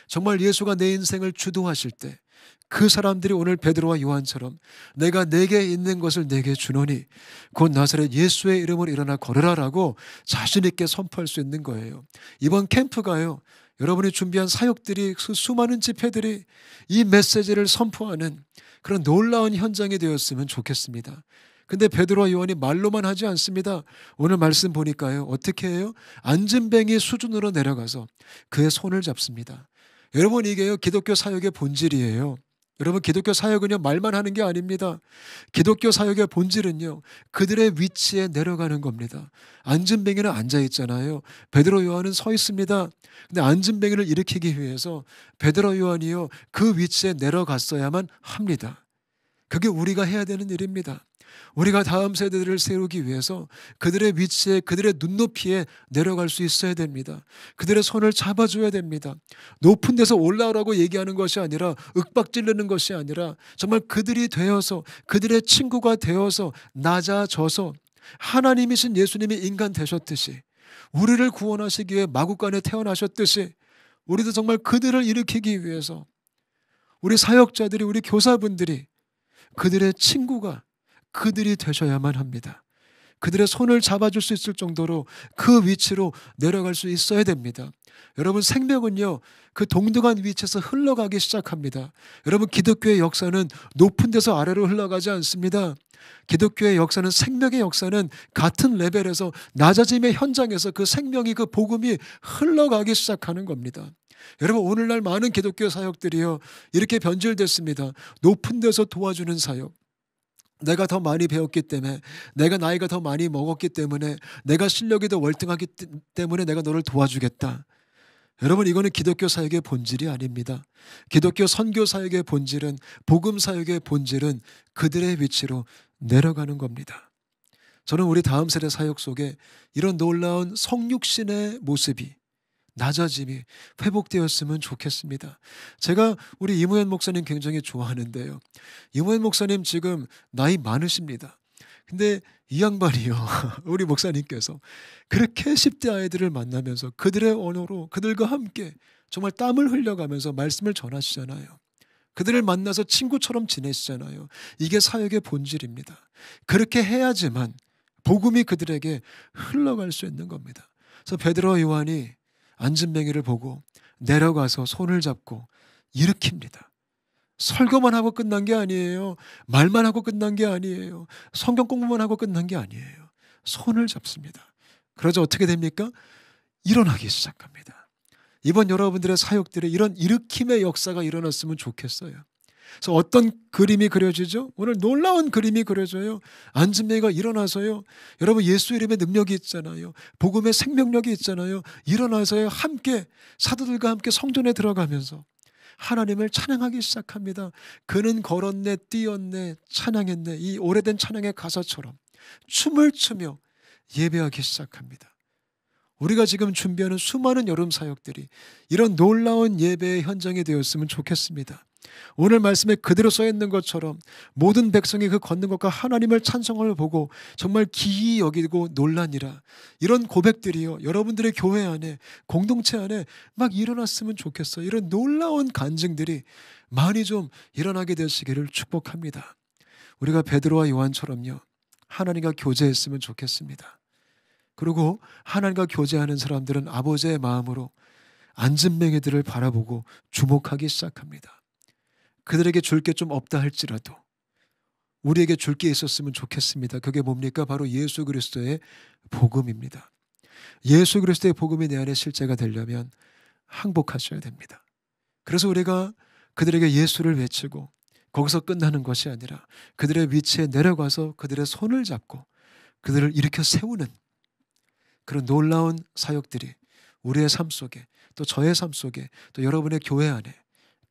정말 예수가 내 인생을 주도하실 때, 그 사람들이 오늘 베드로와 요한처럼 내가 내게 있는 것을 내게 주노니 곧 나사렛 예수의 이름으로 일어나 걸으라라고 자신 있게 선포할 수 있는 거예요. 이번 캠프가요. 여러분이 준비한 사역들이 그 수많은 집회들이 이 메시지를 선포하는 그런 놀라운 현장이 되었으면 좋겠습니다. 근데 베드로와 요한이 말로만 하지 않습니다. 오늘 말씀 보니까요. 어떻게 해요? 앉은 뱅이 수준으로 내려가서 그의 손을 잡습니다. 여러분 이게요 기독교 사역의 본질이에요. 여러분 기독교 사역은요 말만 하는 게 아닙니다. 기독교 사역의 본질은요 그들의 위치에 내려가는 겁니다. 안진뱅이는 앉아 있잖아요. 베드로 요한은 서 있습니다. 근데 안진뱅이를 일으키기 위해서 베드로 요한이요 그 위치에 내려갔어야만 합니다. 그게 우리가 해야 되는 일입니다. 우리가 다음 세대들을 세우기 위해서 그들의 위치에 그들의 눈높이에 내려갈 수 있어야 됩니다. 그들의 손을 잡아줘야 됩니다. 높은 데서 올라오라고 얘기하는 것이 아니라 윽박질르는 것이 아니라 정말 그들이 되어서 그들의 친구가 되어서 낮아져서 하나님이신 예수님이 인간 되셨듯이 우리를 구원하시기 위해 마구간에 태어나셨듯이 우리도 정말 그들을 일으키기 위해서 우리 사역자들이 우리 교사분들이 그들의 친구가 그들이 되셔야만 합니다. 그들의 손을 잡아줄 수 있을 정도로 그 위치로 내려갈 수 있어야 됩니다. 여러분 생명은요 그 동등한 위치에서 흘러가기 시작합니다. 여러분 기독교의 역사는 높은 데서 아래로 흘러가지 않습니다. 기독교의 역사는 생명의 역사는 같은 레벨에서 낮아짐의 현장에서 그 생명이 그 복음이 흘러가기 시작하는 겁니다. 여러분 오늘날 많은 기독교 사역들이요 이렇게 변질됐습니다. 높은 데서 도와주는 사역, 내가 더 많이 배웠기 때문에 내가 나이가 더 많이 먹었기 때문에 내가 실력이 더 월등하기 때문에 내가 너를 도와주겠다. 여러분 이거는 기독교 사역의 본질이 아닙니다. 기독교 선교 사역의 본질은 복음 사역의 본질은 그들의 위치로 내려가는 겁니다. 저는 우리 다음 세대 사역 속에 이런 놀라운 성육신의 모습이 낮아짐이 회복되었으면 좋겠습니다. 제가 우리 이무현 목사님 굉장히 좋아하는데요. 이무현 목사님 지금 나이 많으십니다. 근데 이 양반이요. <laughs> 우리 목사님께서 그렇게 10대 아이들을 만나면서 그들의 언어로 그들과 함께 정말 땀을 흘려가면서 말씀을 전하시잖아요. 그들을 만나서 친구처럼 지내시잖아요. 이게 사역의 본질입니다. 그렇게 해야지만 복음이 그들에게 흘러갈 수 있는 겁니다. 그래서 베드로 요한이 안진뱅이를 보고 내려가서 손을 잡고 일으킵니다. 설교만 하고 끝난 게 아니에요. 말만 하고 끝난 게 아니에요. 성경 공부만 하고 끝난 게 아니에요. 손을 잡습니다. 그러자 어떻게 됩니까? 일어나기 시작합니다. 이번 여러분들의 사역들에 이런 일으킴의 역사가 일어났으면 좋겠어요. 그래서 어떤 그림이 그려지죠? 오늘 놀라운 그림이 그려져요. 안진매가 일어나서요. 여러분 예수 이름의 능력이 있잖아요. 복음의 생명력이 있잖아요. 일어나서요. 함께 사도들과 함께 성전에 들어가면서 하나님을 찬양하기 시작합니다. 그는 걸었네, 뛰었네, 찬양했네. 이 오래된 찬양의 가사처럼 춤을 추며 예배하기 시작합니다. 우리가 지금 준비하는 수많은 여름 사역들이 이런 놀라운 예배의 현장이 되었으면 좋겠습니다. 오늘 말씀에 그대로 써 있는 것처럼 모든 백성이 그 걷는 것과 하나님을 찬송을 보고 정말 기이 여기고 놀라니라. 이런 고백들이요. 여러분들의 교회 안에 공동체 안에 막 일어났으면 좋겠어. 이런 놀라운 간증들이 많이 좀 일어나게 되시기를 축복합니다. 우리가 베드로와 요한처럼요. 하나님과 교제했으면 좋겠습니다. 그리고 하나님과 교제하는 사람들은 아버지의 마음으로 앉은 맹이들을 바라보고 주목하기 시작합니다. 그들에게 줄 게 좀 없다 할지라도 우리에게 줄 게 있었으면 좋겠습니다. 그게 뭡니까? 바로 예수 그리스도의 복음입니다. 예수 그리스도의 복음이 내 안에 실제가 되려면 항복하셔야 됩니다. 그래서 우리가 그들에게 예수를 외치고 거기서 끝나는 것이 아니라 그들의 위치에 내려가서 그들의 손을 잡고 그들을 일으켜 세우는 그런 놀라운 사역들이 우리의 삶 속에 또 저의 삶 속에 또 여러분의 교회 안에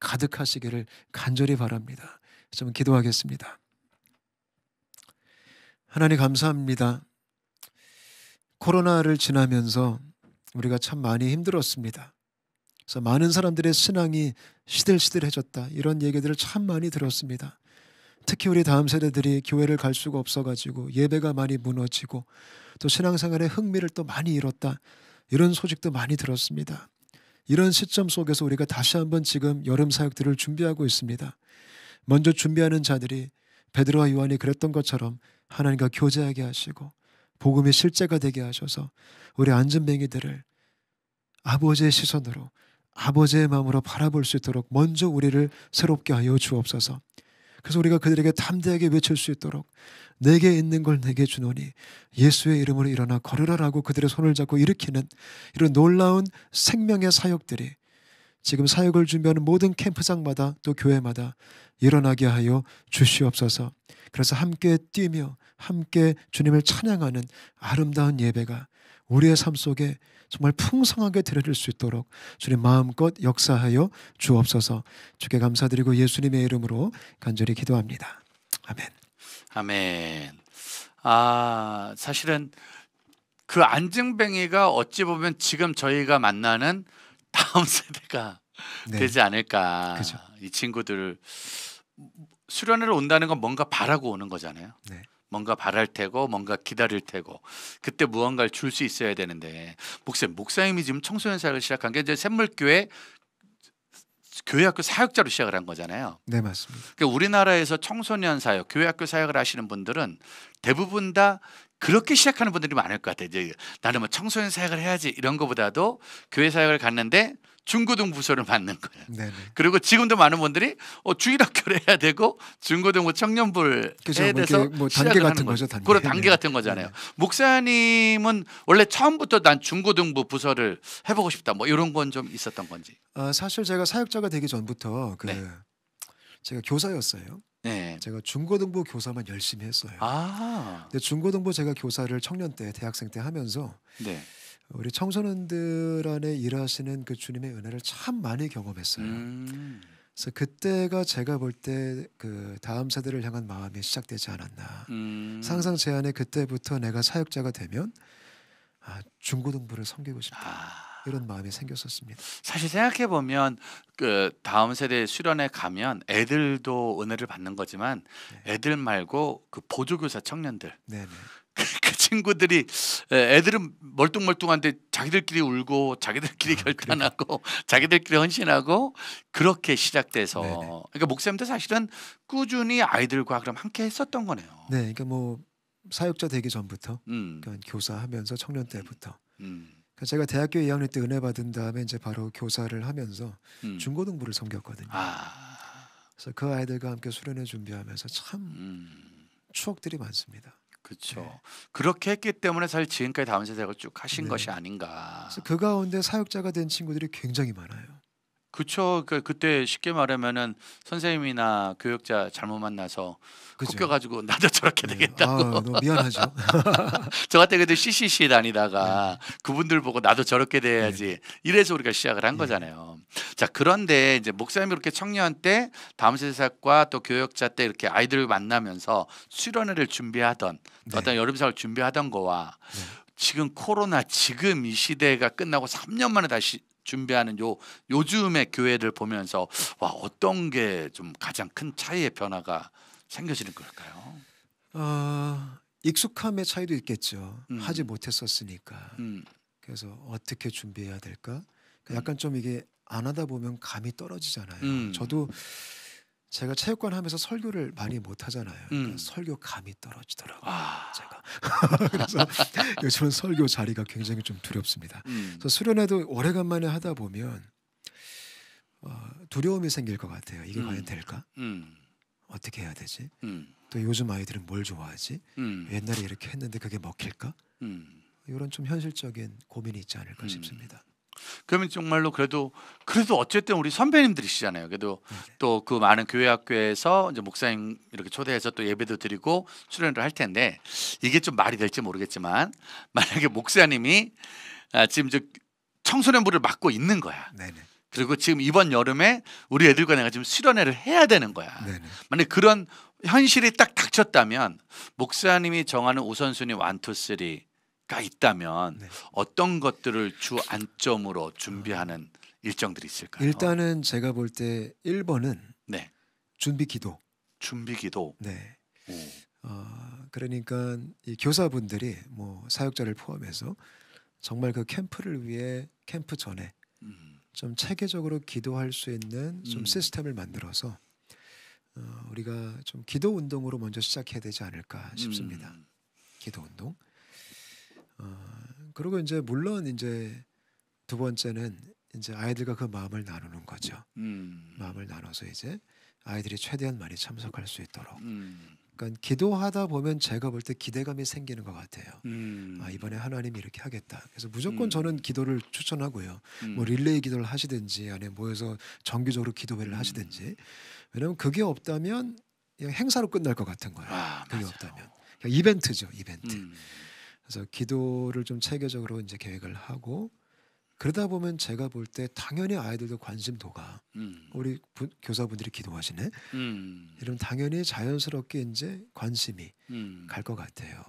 가득하시기를 간절히 바랍니다. 좀 기도하겠습니다. 하나님 감사합니다. 코로나를 지나면서 우리가 참 많이 힘들었습니다. 그래서 많은 사람들의 신앙이 시들시들해졌다. 이런 얘기들을 참 많이 들었습니다. 특히 우리 다음 세대들이 교회를 갈 수가 없어가지고 예배가 많이 무너지고 또 신앙생활의 흥미를 또 많이 잃었다. 이런 소식도 많이 들었습니다. 이런 시점 속에서 우리가 다시 한번 지금 여름 사역들을 준비하고 있습니다. 먼저 준비하는 자들이 베드로와 요한이 그랬던 것처럼 하나님과 교제하게 하시고 복음의 실제가 되게 하셔서 우리 안전뱅이들을 아버지의 시선으로 아버지의 마음으로 바라볼 수 있도록 먼저 우리를 새롭게 하여 주옵소서. 그래서 우리가 그들에게 담대하게 외칠 수 있도록 내게 있는 걸 내게 주노니 예수의 이름으로 일어나 걸으라라고 그들의 손을 잡고 일으키는 이런 놀라운 생명의 사역들이 지금 사역을 준비하는 모든 캠프장마다 또 교회마다 일어나게 하여 주시옵소서. 그래서 함께 뛰며 함께 주님을 찬양하는 아름다운 예배가 우리의 삶 속에 정말 풍성하게 드려질 수 있도록 주님 마음껏 역사하여 주옵소서 주께 감사드리고 예수님의 이름으로 간절히 기도합니다. 아멘. 아멘. 아, 사실은 그 안증뱅이가 어찌 보면 지금 저희가 만나는 <laughs> 다음 세대가 네. 되지 않을까. 그죠. 이 친구들 수련회를 온다는 건 뭔가 바라고 오는 거잖아요. 네. 뭔가 바랄 테고 뭔가 기다릴 테고 그때 무언가를 줄 수 있어야 되는데 목사님 목사님이 지금 청소년 사역을 시작한 게 이제 샘물교회 교회학교 사역자로 시작을 한 거잖아요. 네 맞습니다. 그러니까 우리나라에서 청소년 사역, 교회학교 사역을 하시는 분들은 대부분 다 그렇게 시작하는 분들이 많을 것 같아요. 이제 나는 뭐 청소년 사역을 해야지 이런 것보다도 교회 사역을 갔는데 중고등 부서를 받는 거예요. 네네. 그리고 지금도 많은 분들이 어, 주일학교를 해야 되고 중고등부 청년부를 그쵸, 뭐 해야 돼서 뭐 단계 같은 거죠. 단계. 그런 단계 네. 같은 거잖아요. 네. 목사님은 원래 처음부터 난 중고등부 부서를 해보고 싶다 뭐 이런 건 좀 있었던 건지. 아, 사실 제가 사역자가 되기 전부터 그 네. 제가 교사였어요. 네. 제가 중고등부 교사만 열심히 했어요. 아. 근데 중고등부 제가 교사를 청년 때 대학생 때 하면서 네. 우리 청소년들 안에 일하시는 그 주님의 은혜를 참 많이 경험했어요. 음. 그래서 그때가 제가 볼 때 그 다음 세대를 향한 마음이 시작되지 않았나. 음. 상상 제 안에 그때부터 내가 사역자가 되면 아, 중고등부를 섬기고 싶다. 아. 이런 마음이 생겼었습니다. 사실 생각해 보면 그 다음 세대 수련회 가면 애들도 은혜를 받는 거지만 네. 애들 말고 그 보조교사 청년들, 네네. 그, 그 친구들이 애들은 멀뚱멀뚱한데 자기들끼리 울고 자기들끼리 아, 결단하고 자기들끼리 헌신하고 그렇게 시작돼서 네네. 그러니까 목사님도 사실은 꾸준히 아이들과 그럼 함께 했었던 거네요. 네, 그러니까 뭐 사역자 되기 전부터 음. 그러니까 교사하면서 청년 때부터. 음. 음. 그러니까 제가 대학교 2학년 때 은혜 받은 다음에 이제 바로 교사를 하면서 음. 중고등부를 섬겼거든요. 아. 그래서 그 아이들과 함께 수련회 준비하면서 참 음. 추억들이 많습니다. 그렇죠. 네. 그렇게 했기 때문에 사실 지금까지 다음 세상가쭉 하신 네. 것이 아닌가. 그 가운데 사역자가 된 친구들이 굉장히 많아요. 그쵸. 그 그때 쉽게 말하면은 선생님이나 교육자 잘못 만나서 그 꺾여 가지고 <laughs> 나도 저렇게 네. 되겠다고. 아, 너무 미안하죠. 저한테 그래도 CCC 다니다가 네. 그분들 보고 나도 저렇게 돼야지. 네. 이래서 우리가 시작을 한 예. 거잖아요. 자, 그런데 이제 목사님이 렇게 청년 때 다음 세사과또 교역자 때 이렇게 아이들을 만나면서 수련회를 준비하던 네. 어떤 여름생활 준비하던 거와 네. 지금 코로나 지금 이 시대가 끝나고 3년 만에 다시 준비하는 요 요즘의 교회를 보면서 와 어떤 게 좀 가장 큰 차이의 변화가 생겨지는 걸까요? 어, 익숙함의 차이도 있겠죠. 음. 하지 못했었으니까. 음. 그래서 어떻게 준비해야 될까? 그러니까 약간 좀 이게 안 하다 보면 감이 떨어지잖아요. 음. 저도 제가 체육관 하면서 설교를 많이 못 하잖아요. 음. 그러니까 설교 감이 떨어지더라고요. 아. 제가 <laughs> 그래서 요즘은 설교 자리가 굉장히 좀 두렵습니다. 음. 그래서 수련회도 오래간만에 하다 보면 어, 두려움이 생길 것 같아요. 이게 음. 과연 될까? 음. 어떻게 해야 되지? 음. 또 요즘 아이들은 뭘 좋아하지? 옛날에 이렇게 했는데 그게 먹힐까? 이런 좀 현실적인 고민이 있지 않을까 싶습니다. 그러면 정말로 그래도 그래도 어쨌든 우리 선배님들이시잖아요. 그래도 또 그 많은 교회 학교에서 이제 목사님 이렇게 초대해서 또 예배도 드리고 출연을 할 텐데 이게 좀 말이 될지 모르겠지만 <laughs> 만약에 목사님이 아, 지금 이 청소년부를 맡고 있는 거야. 네네. 그리고 지금 이번 여름에 우리 애들과 내가 지금 실연회를 해야 되는 거야. 네네. 만약 그런 현실이 딱 닥쳤다면 목사님이 정하는 우선순위 1, 2, 3가 있다면 네. 어떤 것들을 주 안점으로 준비하는 일정들이 있을까요? 일단은 제가 볼 때 1번은 네. 준비 기도. 준비 기도. 네. 오. 어, 그러니까 이 교사분들이 뭐 사역자를 포함해서 정말 그 캠프를 위해 캠프 전에 음. 좀 체계적으로 기도할 수 있는 좀 음. 시스템을 만들어서 어, 우리가 좀 기도 운동으로 먼저 시작해야 되지 않을까 싶습니다. 음. 기도 운동. 어, 그리고 이제 물론 이제 두 번째는 이제 아이들과 그 마음을 나누는 거죠. 음. 마음을 나눠서 이제 아이들이 최대한 많이 참석할 수 있도록. 음. 그러니까 기도하다 보면 제가 볼 때 기대감이 생기는 것 같아요. 음. 아 이번에 하나님이 이렇게 하겠다. 그래서 무조건 음. 저는 기도를 추천하고요. 음. 뭐 릴레이 기도를 하시든지 아니 모여서 정기적으로 기도회를 음. 하시든지. 왜냐하면 그게 없다면 그냥 행사로 끝날 것 같은 거예요. 아, 그게 맞아요. 없다면 그냥 이벤트죠, 이벤트. 그래서 기도를 좀 체계적으로 이제 계획을 하고 그러다 보면 제가 볼 때 당연히 아이들도 관심도가 음. 우리 부, 교사분들이 기도하시네 음. 이러면 당연히 자연스럽게 이제 관심이 음. 갈것 같아요.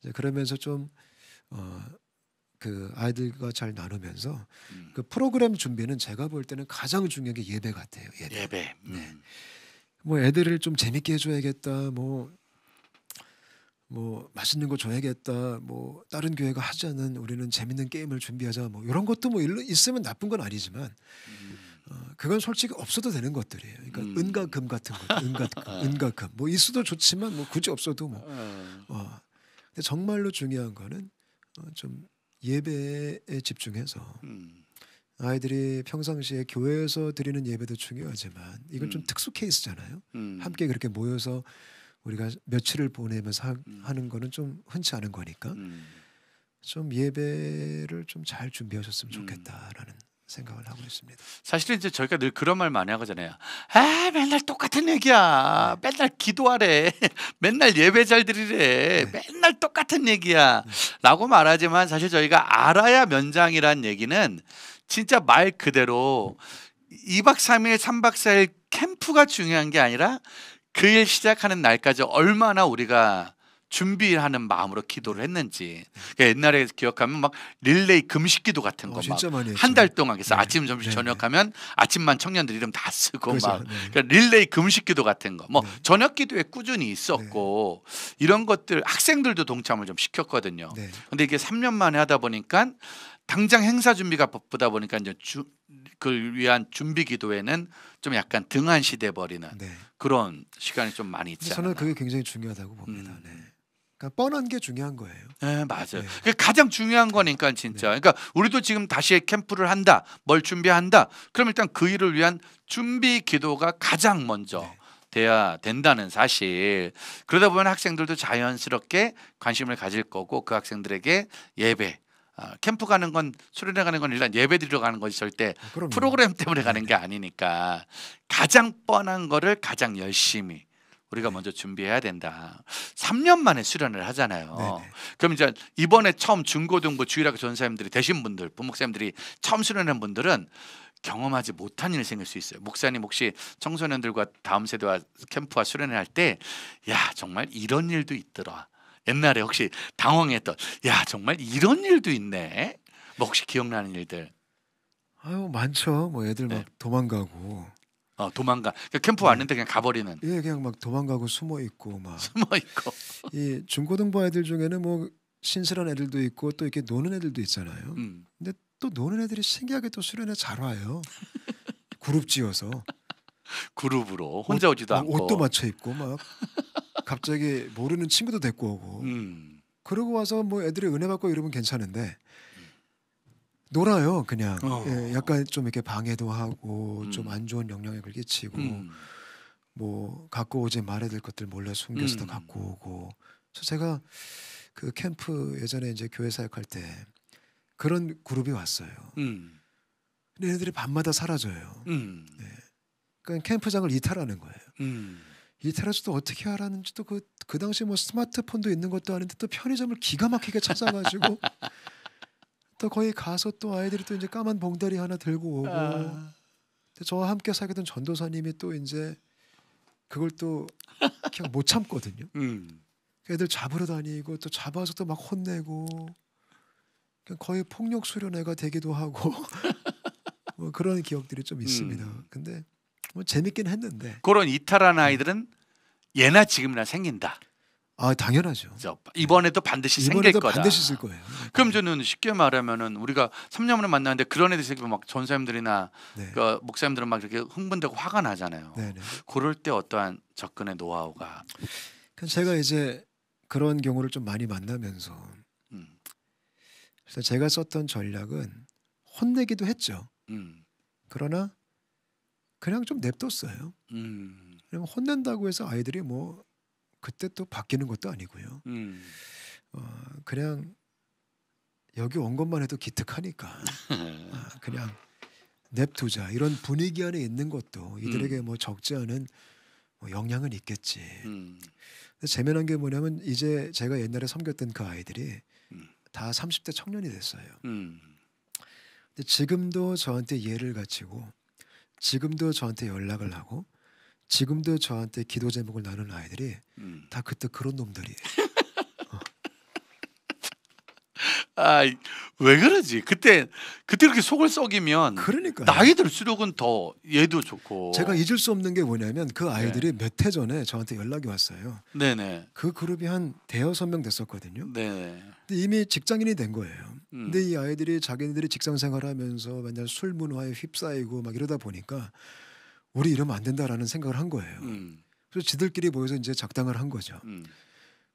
이제 그러면서 좀 어, 그 아이들과 잘 나누면서 음. 그 프로그램 준비는 제가 볼 때는 가장 중요한 게 예배 같아요. 예배. 예배. 네. 음. 뭐 애들을 좀 재밌게 해줘야겠다. 뭐뭐 맛있는 거 줘야겠다 뭐 다른 교회가 하지 않은 우리는 재밌는 게임을 준비하자 뭐 이런 것도 뭐 일로 있으면 나쁜 건 아니지만 음. 어, 그건 솔직히 없어도 되는 것들이에요. 그러니까 음. 은과 금 같은 것, 은과 은과 금뭐 있어도 좋지만 뭐 굳이 없어도 뭐 아. 어. 근데 정말로 중요한 거는 어, 좀 예배에 집중해서 음. 아이들이 평상시에 교회에서 드리는 예배도 중요하지만 이건 좀 음. 특수 케이스잖아요. 함께 그렇게 모여서 우리가 며칠을 보내면서 하, 음. 하는 거는 좀 흔치 않은 거니까 음. 좀 예배를 좀 잘 준비하셨으면 음. 좋겠다라는 생각을 하고 있습니다. 사실은 이제 저희가 늘 그런 말 많이 하잖아요. 아, 맨날 똑같은 얘기야. 네. 맨날 기도하래. <laughs> 맨날 예배 잘 드리래. 네. 맨날 똑같은 얘기야. 네. 라고 말하지만 사실 저희가 알아야 면장이란 얘기는 진짜 말 그대로 2박 3일, 3박 4일 캠프가 중요한 게 아니라 그일 시작하는 날까지 얼마나 우리가 준비하는 마음으로 기도를 했는지 그러니까 옛날에 기억하면 막 릴레이 금식기도 같은 거 막 한달 어, 동안 그래서 네. 아침 점심 네, 네. 저녁 하면 아침만 청년들 이름 다 쓰고 그렇죠. 막 네. 그러니까 릴레이 금식기도 같은 거뭐 네. 저녁 기도에 꾸준히 있었고 네. 이런 것들 학생들도 동참을 좀 시켰거든요. 근데 이게 3년 만에 하다 보니까 당장 행사 준비가 바쁘다 보니까 이제 주, 그걸 위한 준비 기도에는좀 약간 등한시돼 버리는 네. 그런 시간이 좀 많이 있지 않나. 저는 그게 굉장히 중요하다고 봅니다. 음. 네. 그러니까 뻔한 게 중요한 거예요. 네, 맞아요. 네. 그게 가장 중요한 거니까 진짜. 네. 그러니까 우리도 지금 다시 캠프를 한다, 뭘 준비한다. 그럼 일단 그 일을 위한 준비 기도가 가장 먼저 네. 돼야 된다는 사실. 그러다 보면 학생들도 자연스럽게 관심을 가질 거고 그 학생들에게 예배, 아, 캠프 가는 건 수련회 가는 건 일단 예배 드리러 가는 거지 절대 아, 그럼요. 프로그램 때문에 네. 가는 게 아니니까 가장 뻔한 거를 가장 열심히 우리가 먼저 준비해야 된다. 3년 만에 수련을 하잖아요. 네네. 네. 그럼 이제 이번에 처음 중고등부 주일학교 전사님들이 되신 분들, 부목사님들이 처음 수련한 분들은 경험하지 못한 일이 생길 수 있어요. 목사님 혹시 청소년들과 다음 세대와 캠프와 수련회 할 때, 야 정말 이런 일도 있더라. 옛날에 혹시 당황했던 야 정말 이런 일도 있네. 뭐 혹시 기억나는 일들? 아유 많죠. 뭐 애들 막 네. 도망가고. 어 도망가. 그러니까 캠프 네. 왔는데 그냥 가버리는. 예, 그냥 막 도망가고 숨어 있고 막. 숨어 있고. 이 중고등부 애들 중에는 뭐 신실한 애들도 있고 또 이렇게 노는 애들도 있잖아요. 음. 근데 또 노는 애들이 신기하게 또 수련회 잘 와요. 그룹 지어서. <laughs> 그룹으로 혼자 오지도 옷, 않고 옷도 맞춰 입고 막 갑자기 모르는 친구도 데리고 오고 음. 그러고 와서 뭐 애들이 은혜 받고 이러면 괜찮은데 놀아요 그냥 어. 예, 약간 좀 이렇게 방해도 하고 음. 좀안 좋은 영향력을 끼치고 음. 뭐 갖고 오지 말아야 될 것들 몰래 숨겨서 도 음. 갖고 오고 그래서 제가 그 캠프 예전에 이제 교회 사역할 때 그런 그룹이 왔어요. 음. 근데 애들이 밤마다 사라져요. 음. 예. 그러 그러니까 캠프장을 이탈하는 거예요. 음. 이테라스도 어떻게 하라는지 또그그 당시 뭐 스마트폰도 있는 것도 아닌데 또 편의점을 기가 막히게 찾아가지고 <laughs> 또 거기 가서 또 아이들이 또 이제 까만 봉다리 하나 들고 오고 아. 저와 함께 사귀던 전도사님이 또 이제 그걸 또 그냥 못 참거든요. 음. 그 애들 잡으러 다니고 또 잡아서 또 막 혼내고 그냥 거의 폭력 수련회가 되기도 하고 <laughs> 뭐 그런 기억들이 좀 있습니다. 음. 근데 뭐 재밌긴 했는데 그런 이탈한 아이들은 예나 지금이나 생긴다. 아 당연하죠. 이번에도 반드시 네. 이번에도 생길 거다. 반드시 있을 거예요. 그럼 저는 쉽게 말하면은 우리가 3년을 만났는데 그런 애들막 전사님들이나 네. 그 목사님들은 막 이렇게 흥분되고 화가 나잖아요. 네네. 네. 그럴 때 어떠한 접근의 노하우가? 그러니까 제가 이제 그런 경우를 좀 많이 만나면서 음. 그래서 제가 썼던 전략은 혼내기도 했죠. 음. 그러나 그냥 좀 냅뒀어요. 음. 왜냐 혼낸다고 해서 아이들이 뭐 그때 또 바뀌는 것도 아니고요. 음. 어, 그냥 여기 온 것만 해도 기특하니까 아, 그냥 냅두자 이런 분위기 안에 있는 것도 이들에게 음. 뭐 적지 않은 뭐 영향은 있겠지. 음. 근데 재미난 게 뭐냐면 이제 제가 옛날에 섬겼던 그 아이들이 음. 다 30대 청년이 됐어요. 음. 근데 지금도 저한테 예를 갖추고 지금도 저한테 연락을 하고 지금도 저한테 기도 제목을 나눈 아이들이 음. 다 그때 그런 놈들이 어. 아왜 그러지? 그때 그때 이렇게 속을 썩이면 그러니까 나이 들수록은 더 얘도 좋고 제가 잊을 수 없는 게 뭐냐면 그 아이들이 네. 몇해 전에 저한테 연락이 왔어요. 네네. 그 그룹이 한 대여섯 명 됐었거든요. 네. 근데 이미 직장인이 된 거예요. 음. 근데 이 아이들이 자기네들이 직장 생활하면서 맨날 술 문화에 휩싸이고 막 이러다 보니까 우리 이러면 안 된다라는 생각을 한 거예요. 음. 그래서 지들끼리 모여서 이제 작당을 한 거죠. 음.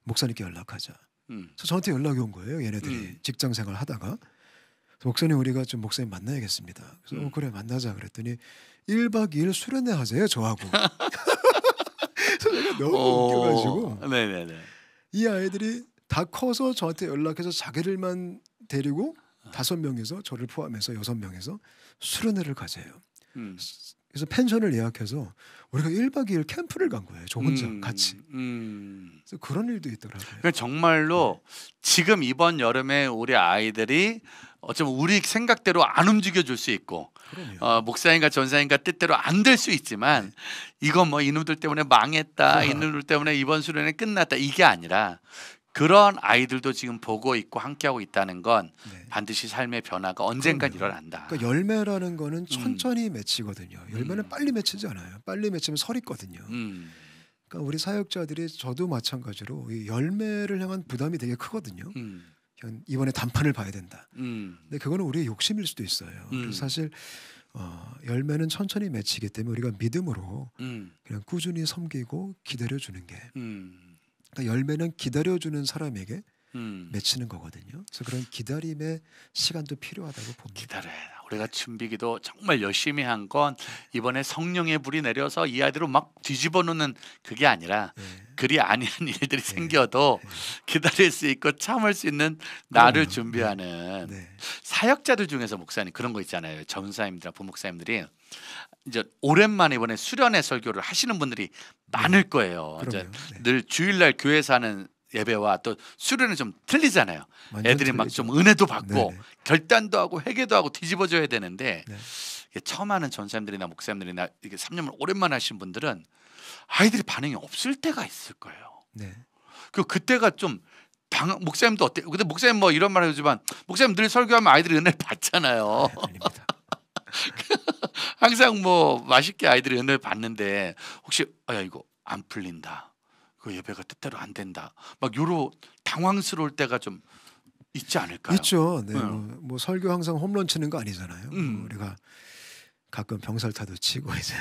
목사님께 연락하자. 음. 그래서 저한테 연락이 온 거예요. 얘네들이 음. 직장 생활 하다가 목사님 우리가 좀 목사님 만나야겠습니다. 그래서 음. 어, 그래 만나자 그랬더니 1박 2일 수련회 하세요 저하고. <laughs> 제가 너무 오, 어. 웃겨가지고. 네네네. 이 아이들이 다 커서 저한테 연락해서 자기들만 데리고 아. 다섯 명에서 저를 포함해서 여섯 명에서 수련회를 가세요. 음. 그래서 펜션을 예약해서 우리가 1박 2일 캠프를 간 거예요. 저 혼자 음, 같이. 음. 그래서 그런 일도 있더라고요. 그러니까 정말로 네. 지금 이번 여름에 우리 아이들이 어쩌면 우리 생각대로 안 움직여 줄수 있고 어, 목사님과 전사님과 뜻대로 안 될 수 있지만 네. 이건 뭐 이놈들 때문에 망했다. 아. 이놈들 때문에 이번 수련회 끝났다. 이게 아니라 그런 아이들도 지금 보고 있고 함께하고 있다는 건 네. 반드시 삶의 변화가 언젠간 일어난다. 그러니까 열매라는 거는 음. 천천히 음. 맺히거든요. 열매는 음. 빨리 맺히지 않아요. 빨리 맺히면 설익거든요. 음. 그러니까 우리 사역자들이 저도 마찬가지로 열매를 향한 부담이 되게 크거든요. 음. 이번에 단판을 봐야 된다. 음. 근데 그거는 우리의 욕심일 수도 있어요. 사실 어, 열매는 천천히 맺히기 때문에 우리가 믿음으로 그냥 꾸준히 섬기고 기다려 주는 게. 그러니까 열매는 기다려주는 사람에게 음. 맺히는 거거든요. 그래서 그런 기다림의 시간도 필요하다고 봅니다. 기다려야 우리가 준비기도 정말 열심히 한 건 이번에 성령의 불이 내려서 이 아이들을 막 뒤집어놓는 그게 아니라 네. 그리 아닌 <laughs> 일들이 네. 생겨도 네. 기다릴 수 있고 참을 수 있는 나를 그 준비하는 네. 네. 사역자들 중에서 목사님 그런 거 있잖아요. 전사님들 부목사님들이 이제 오랜만에 이번에 수련회 설교를 하시는 분들이 네. 많을 거예요. 이제 네. 늘 주일날 교회에서 하는 예배와 또수련회좀 틀리잖아요. 애들이 막 좀 은혜도 받고 네, 네 결단도 하고 회개도 하고 뒤집어져야 되는데 네. 처음 하는 전사님들이나 목사님들이나 이게 3년을 오랜만에 하신 분들은 아이들이 반응이 없을 때가 있을 거예요. 네. 그 그때가 좀 방, 목사님도 어때? 근데 목사님 뭐 이런 말 해주지만 목사님 늘 설교하면 아이들이 은혜 받잖아요. 네, <laughs> 항상 뭐 맛있게 아이들이 은혜를 받는데 혹시 아야 이거 안 풀린다. 그 예배가 뜻대로 안 된다. 막 요로 당황스러울 때가 좀 있지 않을까요? 있죠. 네. 음. 뭐, 설교 항상 홈런 치는 거 아니잖아요. 뭐 음. 우리가 가끔 병살타도 치고 이제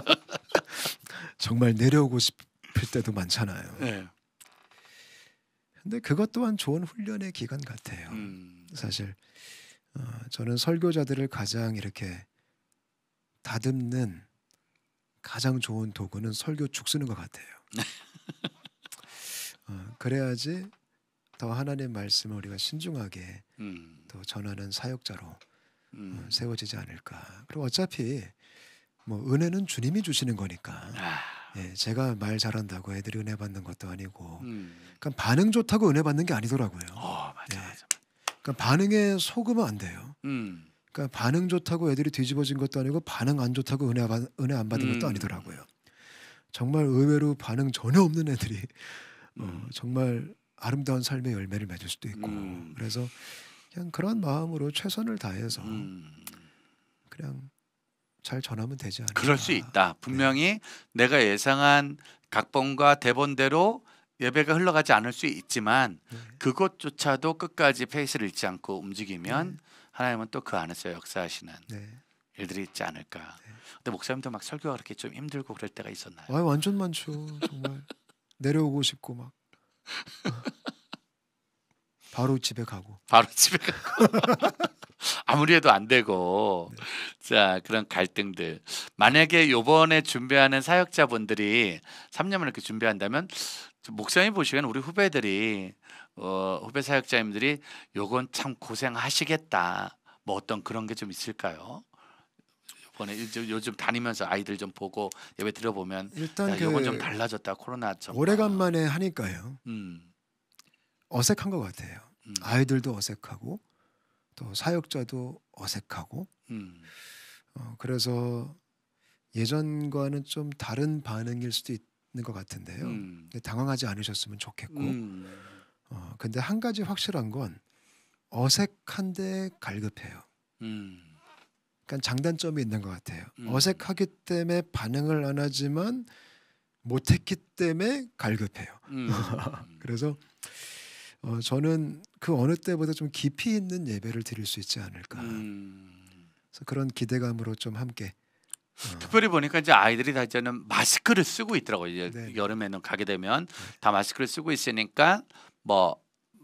<laughs> 정말 내려오고 싶을 때도 많잖아요. 네. 근데 그것 또한 좋은 훈련의 기간 같아요. 음. 사실 어, 저는 설교자들을 가장 이렇게 다듬는 가장 좋은 도구는 설교 죽 쓰는 것 같아요. <laughs> 어, 그래야지 더 하나님 말씀을 우리가 신중하게 음. 또 전하는 사역자로 어, 음. 어, 세워지지 않을까. 그리고 어차피 뭐 은혜는 주님이 주시는 거니까. 아. 예, 제가 말 잘한다고 애들이 은혜 받는 것도 아니고, 음. 그러니까 반응 좋다고 은혜 받는 게 아니더라고요. 어, 맞아, 예. 맞아. 그러니까 반응에 속으면 안 돼요. 음. 그러니까 반응 좋다고 애들이 뒤집어진 것도 아니고 반응 안 좋다고 은혜, 안, 은혜 안 받은 것도 음. 아니더라고요. 정말 의외로 반응 전혀 없는 애들이 어, 음. 정말 아름다운 삶의 열매를 맺을 수도 있고 음. 그래서 그냥 그런 마음으로 최선을 다해서 그냥 잘 전하면 되지 않을까. 그럴 수 있다. 네. 분명히 네. 내가 예상한 각본과 대본대로 예배가 흘러가지 않을 수 있지만 네. 그것조차도 끝까지 페이스를 잃지 않고 움직이면 네. 하나님은 또 그 안에서 역사하시는 네. 일들이 있지 않을까. 네. 근데 목사님도 막 설교가 그렇게 좀 힘들고 그럴 때가 있었나요? 아 완전 많죠. 정말 <laughs> 내려오고 싶고 막 어. 바로 집에 가고. 바로 집에 가고. <laughs> 아무리 해도 안 되고 네. 자 그런 갈등들 만약에 요번에 준비하는 사역자분들이 3년을 이렇게 준비한다면 목사님 보시기엔 우리 후배들이 어, 후배 사역자님들이 요건 참 고생하시겠다. 뭐 어떤 그런 게 좀 있을까요? 이번에 요즘 다니면서 아이들 좀 보고 예배 드려보면 일단 야, 그 요건 좀 달라졌다 코로나 좀 오래간만에 하니까요. 음. 어색한 것 같아요. 음. 아이들도 어색하고 또 사역자도 어색하고 음. 어, 그래서 예전과는 좀 다른 반응일 수도 있다. 것 같은데요. 음. 당황하지 않으셨으면 좋겠고. 음. 어, 근데 한 가지 확실한 건 어색한데 갈급해요. 음. 그니 장단점이 있는 것 같아요. 음. 어색하기 때문에 반응을 안 하지만 못했기 때문에 갈급해요. 음. <laughs> 그래서 어, 저는 그 어느 때보다 좀 깊이 있는 예배를 드릴 수 있지 않을까. 음. 그래서 그런 기대감으로 좀 함께 어. 특별히 보니까 이제 아이들이 다 이제는 마스크를 쓰고 있더라고요. 이제 네 여름에는 가게 되면 다 마스크를 쓰고 있으니까 뭐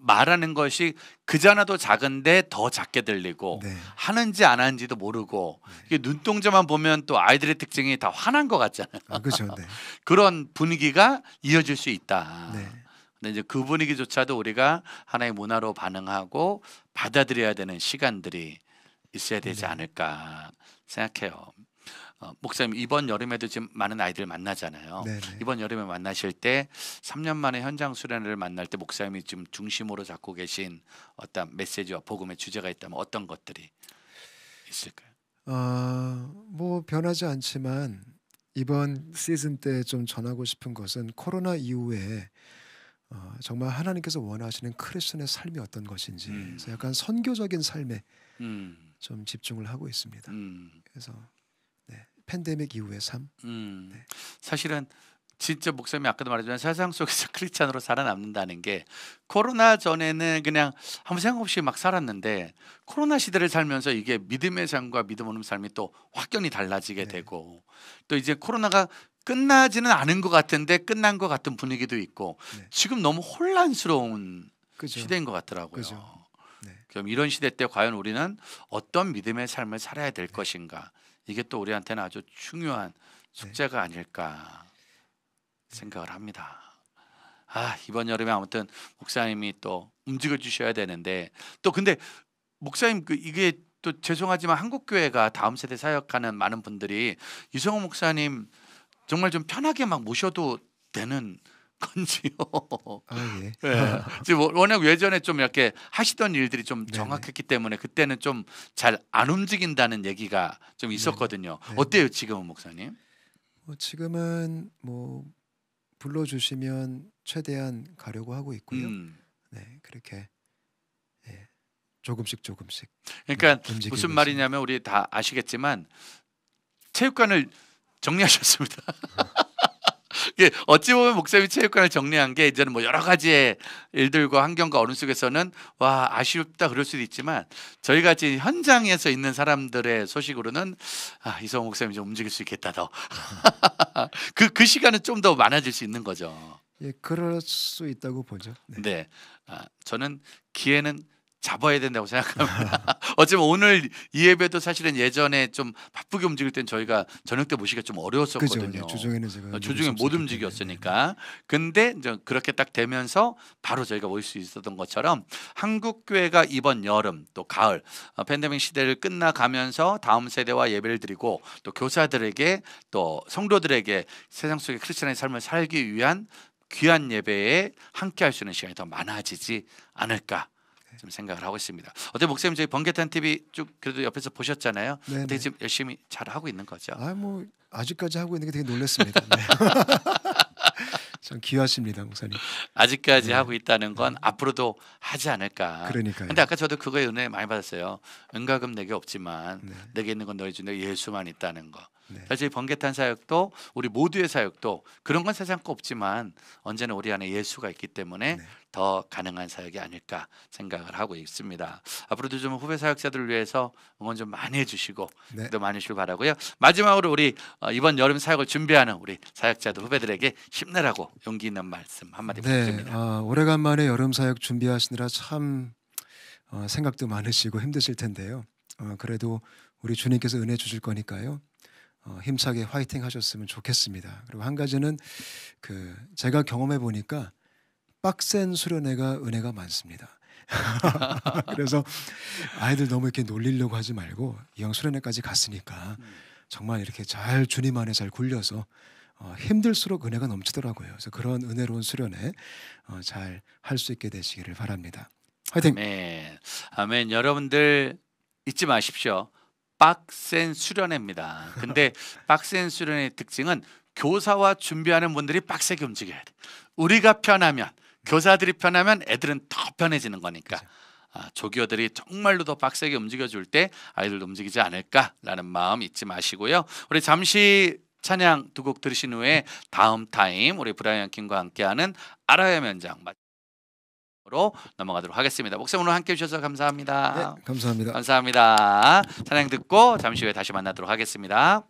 말하는 것이 그자나도 작은데 더 작게 들리고 네. 하는지 안 하는지도 모르고 네. 이게 눈동자만 보면 또 아이들의 특징이 다 화난 것 같잖아요. 아, 그렇죠. 네. <laughs> 그런 분위기가 이어질 수 있다. 네. 근데 이제 그 분위기조차도 우리가 하나의 문화로 반응하고 받아들여야 되는 시간들이 있어야 되지 네. 않을까 생각해요. 어, 목사님 이번 여름에도 지금 많은 아이들 만나잖아요. 네네. 이번 여름에 만나실 때 3년 만에 현장 수련회를 만날 때 목사님이 지금 중심으로 잡고 계신 어떤 메시지와 복음의 주제가 있다면 어떤 것들이 있을까요? 아뭐 어, 변하지 않지만 이번 시즌 때 좀 전하고 싶은 것은 코로나 이후에 어, 정말 하나님께서 원하시는 크리스천의 삶이 어떤 것인지 음. 그래서 약간 선교적인 삶에 음. 좀 집중을 하고 있습니다. 음. 그래서 팬데믹 이후의 삶. 음, 네. 사실은 진짜 목사님이 아까도 말했지만 세상 속에서 <laughs> 크리스찬으로 살아남는다는 게 코로나 전에는 그냥 아무 생각 없이 막 살았는데 코로나 시대를 살면서 이게 믿음의 삶과 믿음 오는 삶이 또 확연히 달라지게 네. 되고 또 이제 코로나가 끝나지는 않은 것 같은데 끝난 것 같은 분위기도 있고 네. 지금 너무 혼란스러운 그죠. 시대인 것 같더라고요. 그죠. 네. 그럼 이런 시대 때 과연 우리는 어떤 믿음의 삶을 살아야 될 네. 것인가 이게 또 우리한테는 아주 중요한 네. 숙제가 아닐까 생각을 합니다. 아 이번 여름에 아무튼 목사님이 또 움직여 주셔야 되는데 또 근데 목사님 그 이게 또 죄송하지만 한국 교회가 다음 세대 사역하는 많은 분들이 유성호 목사님 정말 좀 편하게 막 모셔도 되는 건지요. 아, 예. 예. 지금 워낙 예전에 좀 이렇게 하시던 일들이 좀 네네. 정확했기 때문에 그때는 좀 잘 안 움직인다는 얘기가 좀 있었거든요. 네네. 어때요 지금은 목사님? 뭐 지금은 뭐 불러주시면 최대한 가려고 하고 있고요. 음. 네 그렇게 예, 조금씩 조금씩. 그러니까 네, 무슨 말이냐면 우리 다 아시겠지만 체육관을 정리하셨습니다. 어. 어찌 보면 목사님이 체육관을 정리한 게 이제는 뭐 여러 가지의 일들과 환경과 어른 속에서는 와 아쉽다 그럴 수도 있지만 저희 같이 현장에서 있는 사람들의 소식으로는 아, 이성 목사님이 좀 움직일 수 있겠다 더그그 <laughs> 그 시간은 좀 더 많아질 수 있는 거죠. 예, 그럴 수 있다고 보죠. 네, 네. 아, 저는 기회는 잡아야 된다고 생각합니다. <laughs> 어쩌면 오늘 이 예배도 사실은 예전에 좀 바쁘게 움직일 땐 저희가 저녁 때 모시기가 좀 어려웠었거든요. 그죠, 네. 주중에는 제가 어, 주중에 못 움직였으니까. 네. 근데 그렇게 딱 되면서 바로 저희가 모일 수 있었던 것처럼 한국 교회가 이번 여름 또 가을 어, 팬데믹 시대를 끝나가면서 다음 세대와 예배를 드리고 또 교사들에게 또 성도들에게 세상 속에 크리스천의 삶을 살기 위한 귀한 예배에 함께 할 수 있는 시간이 더 많아지지 않을까 좀 생각을 하고 있습니다. 어때 목사님 저희 번개탄 TV 쭉 그래도 옆에서 보셨잖아요. 네네. 어게 네. 지금 열심히 잘 하고 있는 거죠? 아뭐 아직까지 하고 있는 게 되게 놀랐습니다. 네. <laughs> 참 귀하십니다, 목사님. 아직까지 네. 하고 있다는 건 네. 앞으로도 하지 않을까. 그러니까요. 근데 아까 저도 그거에 은혜 많이 받았어요. 은가금 내게 없지만 네. 내게 있는 건 너희 주 예수만 있다는 거. 네. 사실 번개탄 사역도 우리 모두의 사역도 그런 건 세상 거 없지만 언제나 우리 안에 예수가 있기 때문에 네. 더 가능한 사역이 아닐까 생각을 하고 있습니다. 앞으로도 좀 후배 사역자들을 위해서 응원 좀 많이 해주시고 네. 도 많이 주시길 바라고요. 마지막으로 우리 어, 이번 여름 사역을 준비하는 우리 사역자들 후배들에게 힘내라고 용기 있는 말씀 한마디 네, 부탁드립니다. 네. 아, 오래간만에 여름 사역 준비하시느라 참 어, 생각도 많으시고 힘드실 텐데요. 어, 그래도 우리 주님께서 은혜 주실 거니까요. 어, 힘차게 화이팅 하셨으면 좋겠습니다. 그리고 한 가지는 그 제가 경험해 보니까 빡센 수련회가 은혜가 많습니다. <laughs> 그래서 아이들 너무 이렇게 놀리려고 하지 말고 이왕 수련회까지 갔으니까 정말 이렇게 잘 주님 안에 잘 굴려서 어, 힘들수록 은혜가 넘치더라고요. 그래서 그런 은혜로운 수련회 어, 잘할 수 있게 되시기를 바랍니다. 화이팅! 아멘. 아멘. 여러분들 잊지 마십시오. 빡센 수련회입니다. 근데 빡센 <laughs> 수련회의 특징은 교사와 준비하는 분들이 빡세게 움직여야 돼. 우리가 편하면 교사들이 편하면 애들은 더 편해지는 거니까. 아, 조교들이 정말로 더 빡세게 움직여줄 때 아이들도 움직이지 않을까라는 마음 잊지 마시고요. 우리 잠시 찬양 두 곡 들으신 후에 다음 타임 우리 브라이언 킹과 함께하는 알아야 면장 곡으로 넘어가도록 하겠습니다. 목사님 오늘 함께 해주셔서 감사합니다. 네, 감사합니다. 감사합니다. 찬양 듣고 잠시 후에 다시 만나도록 하겠습니다.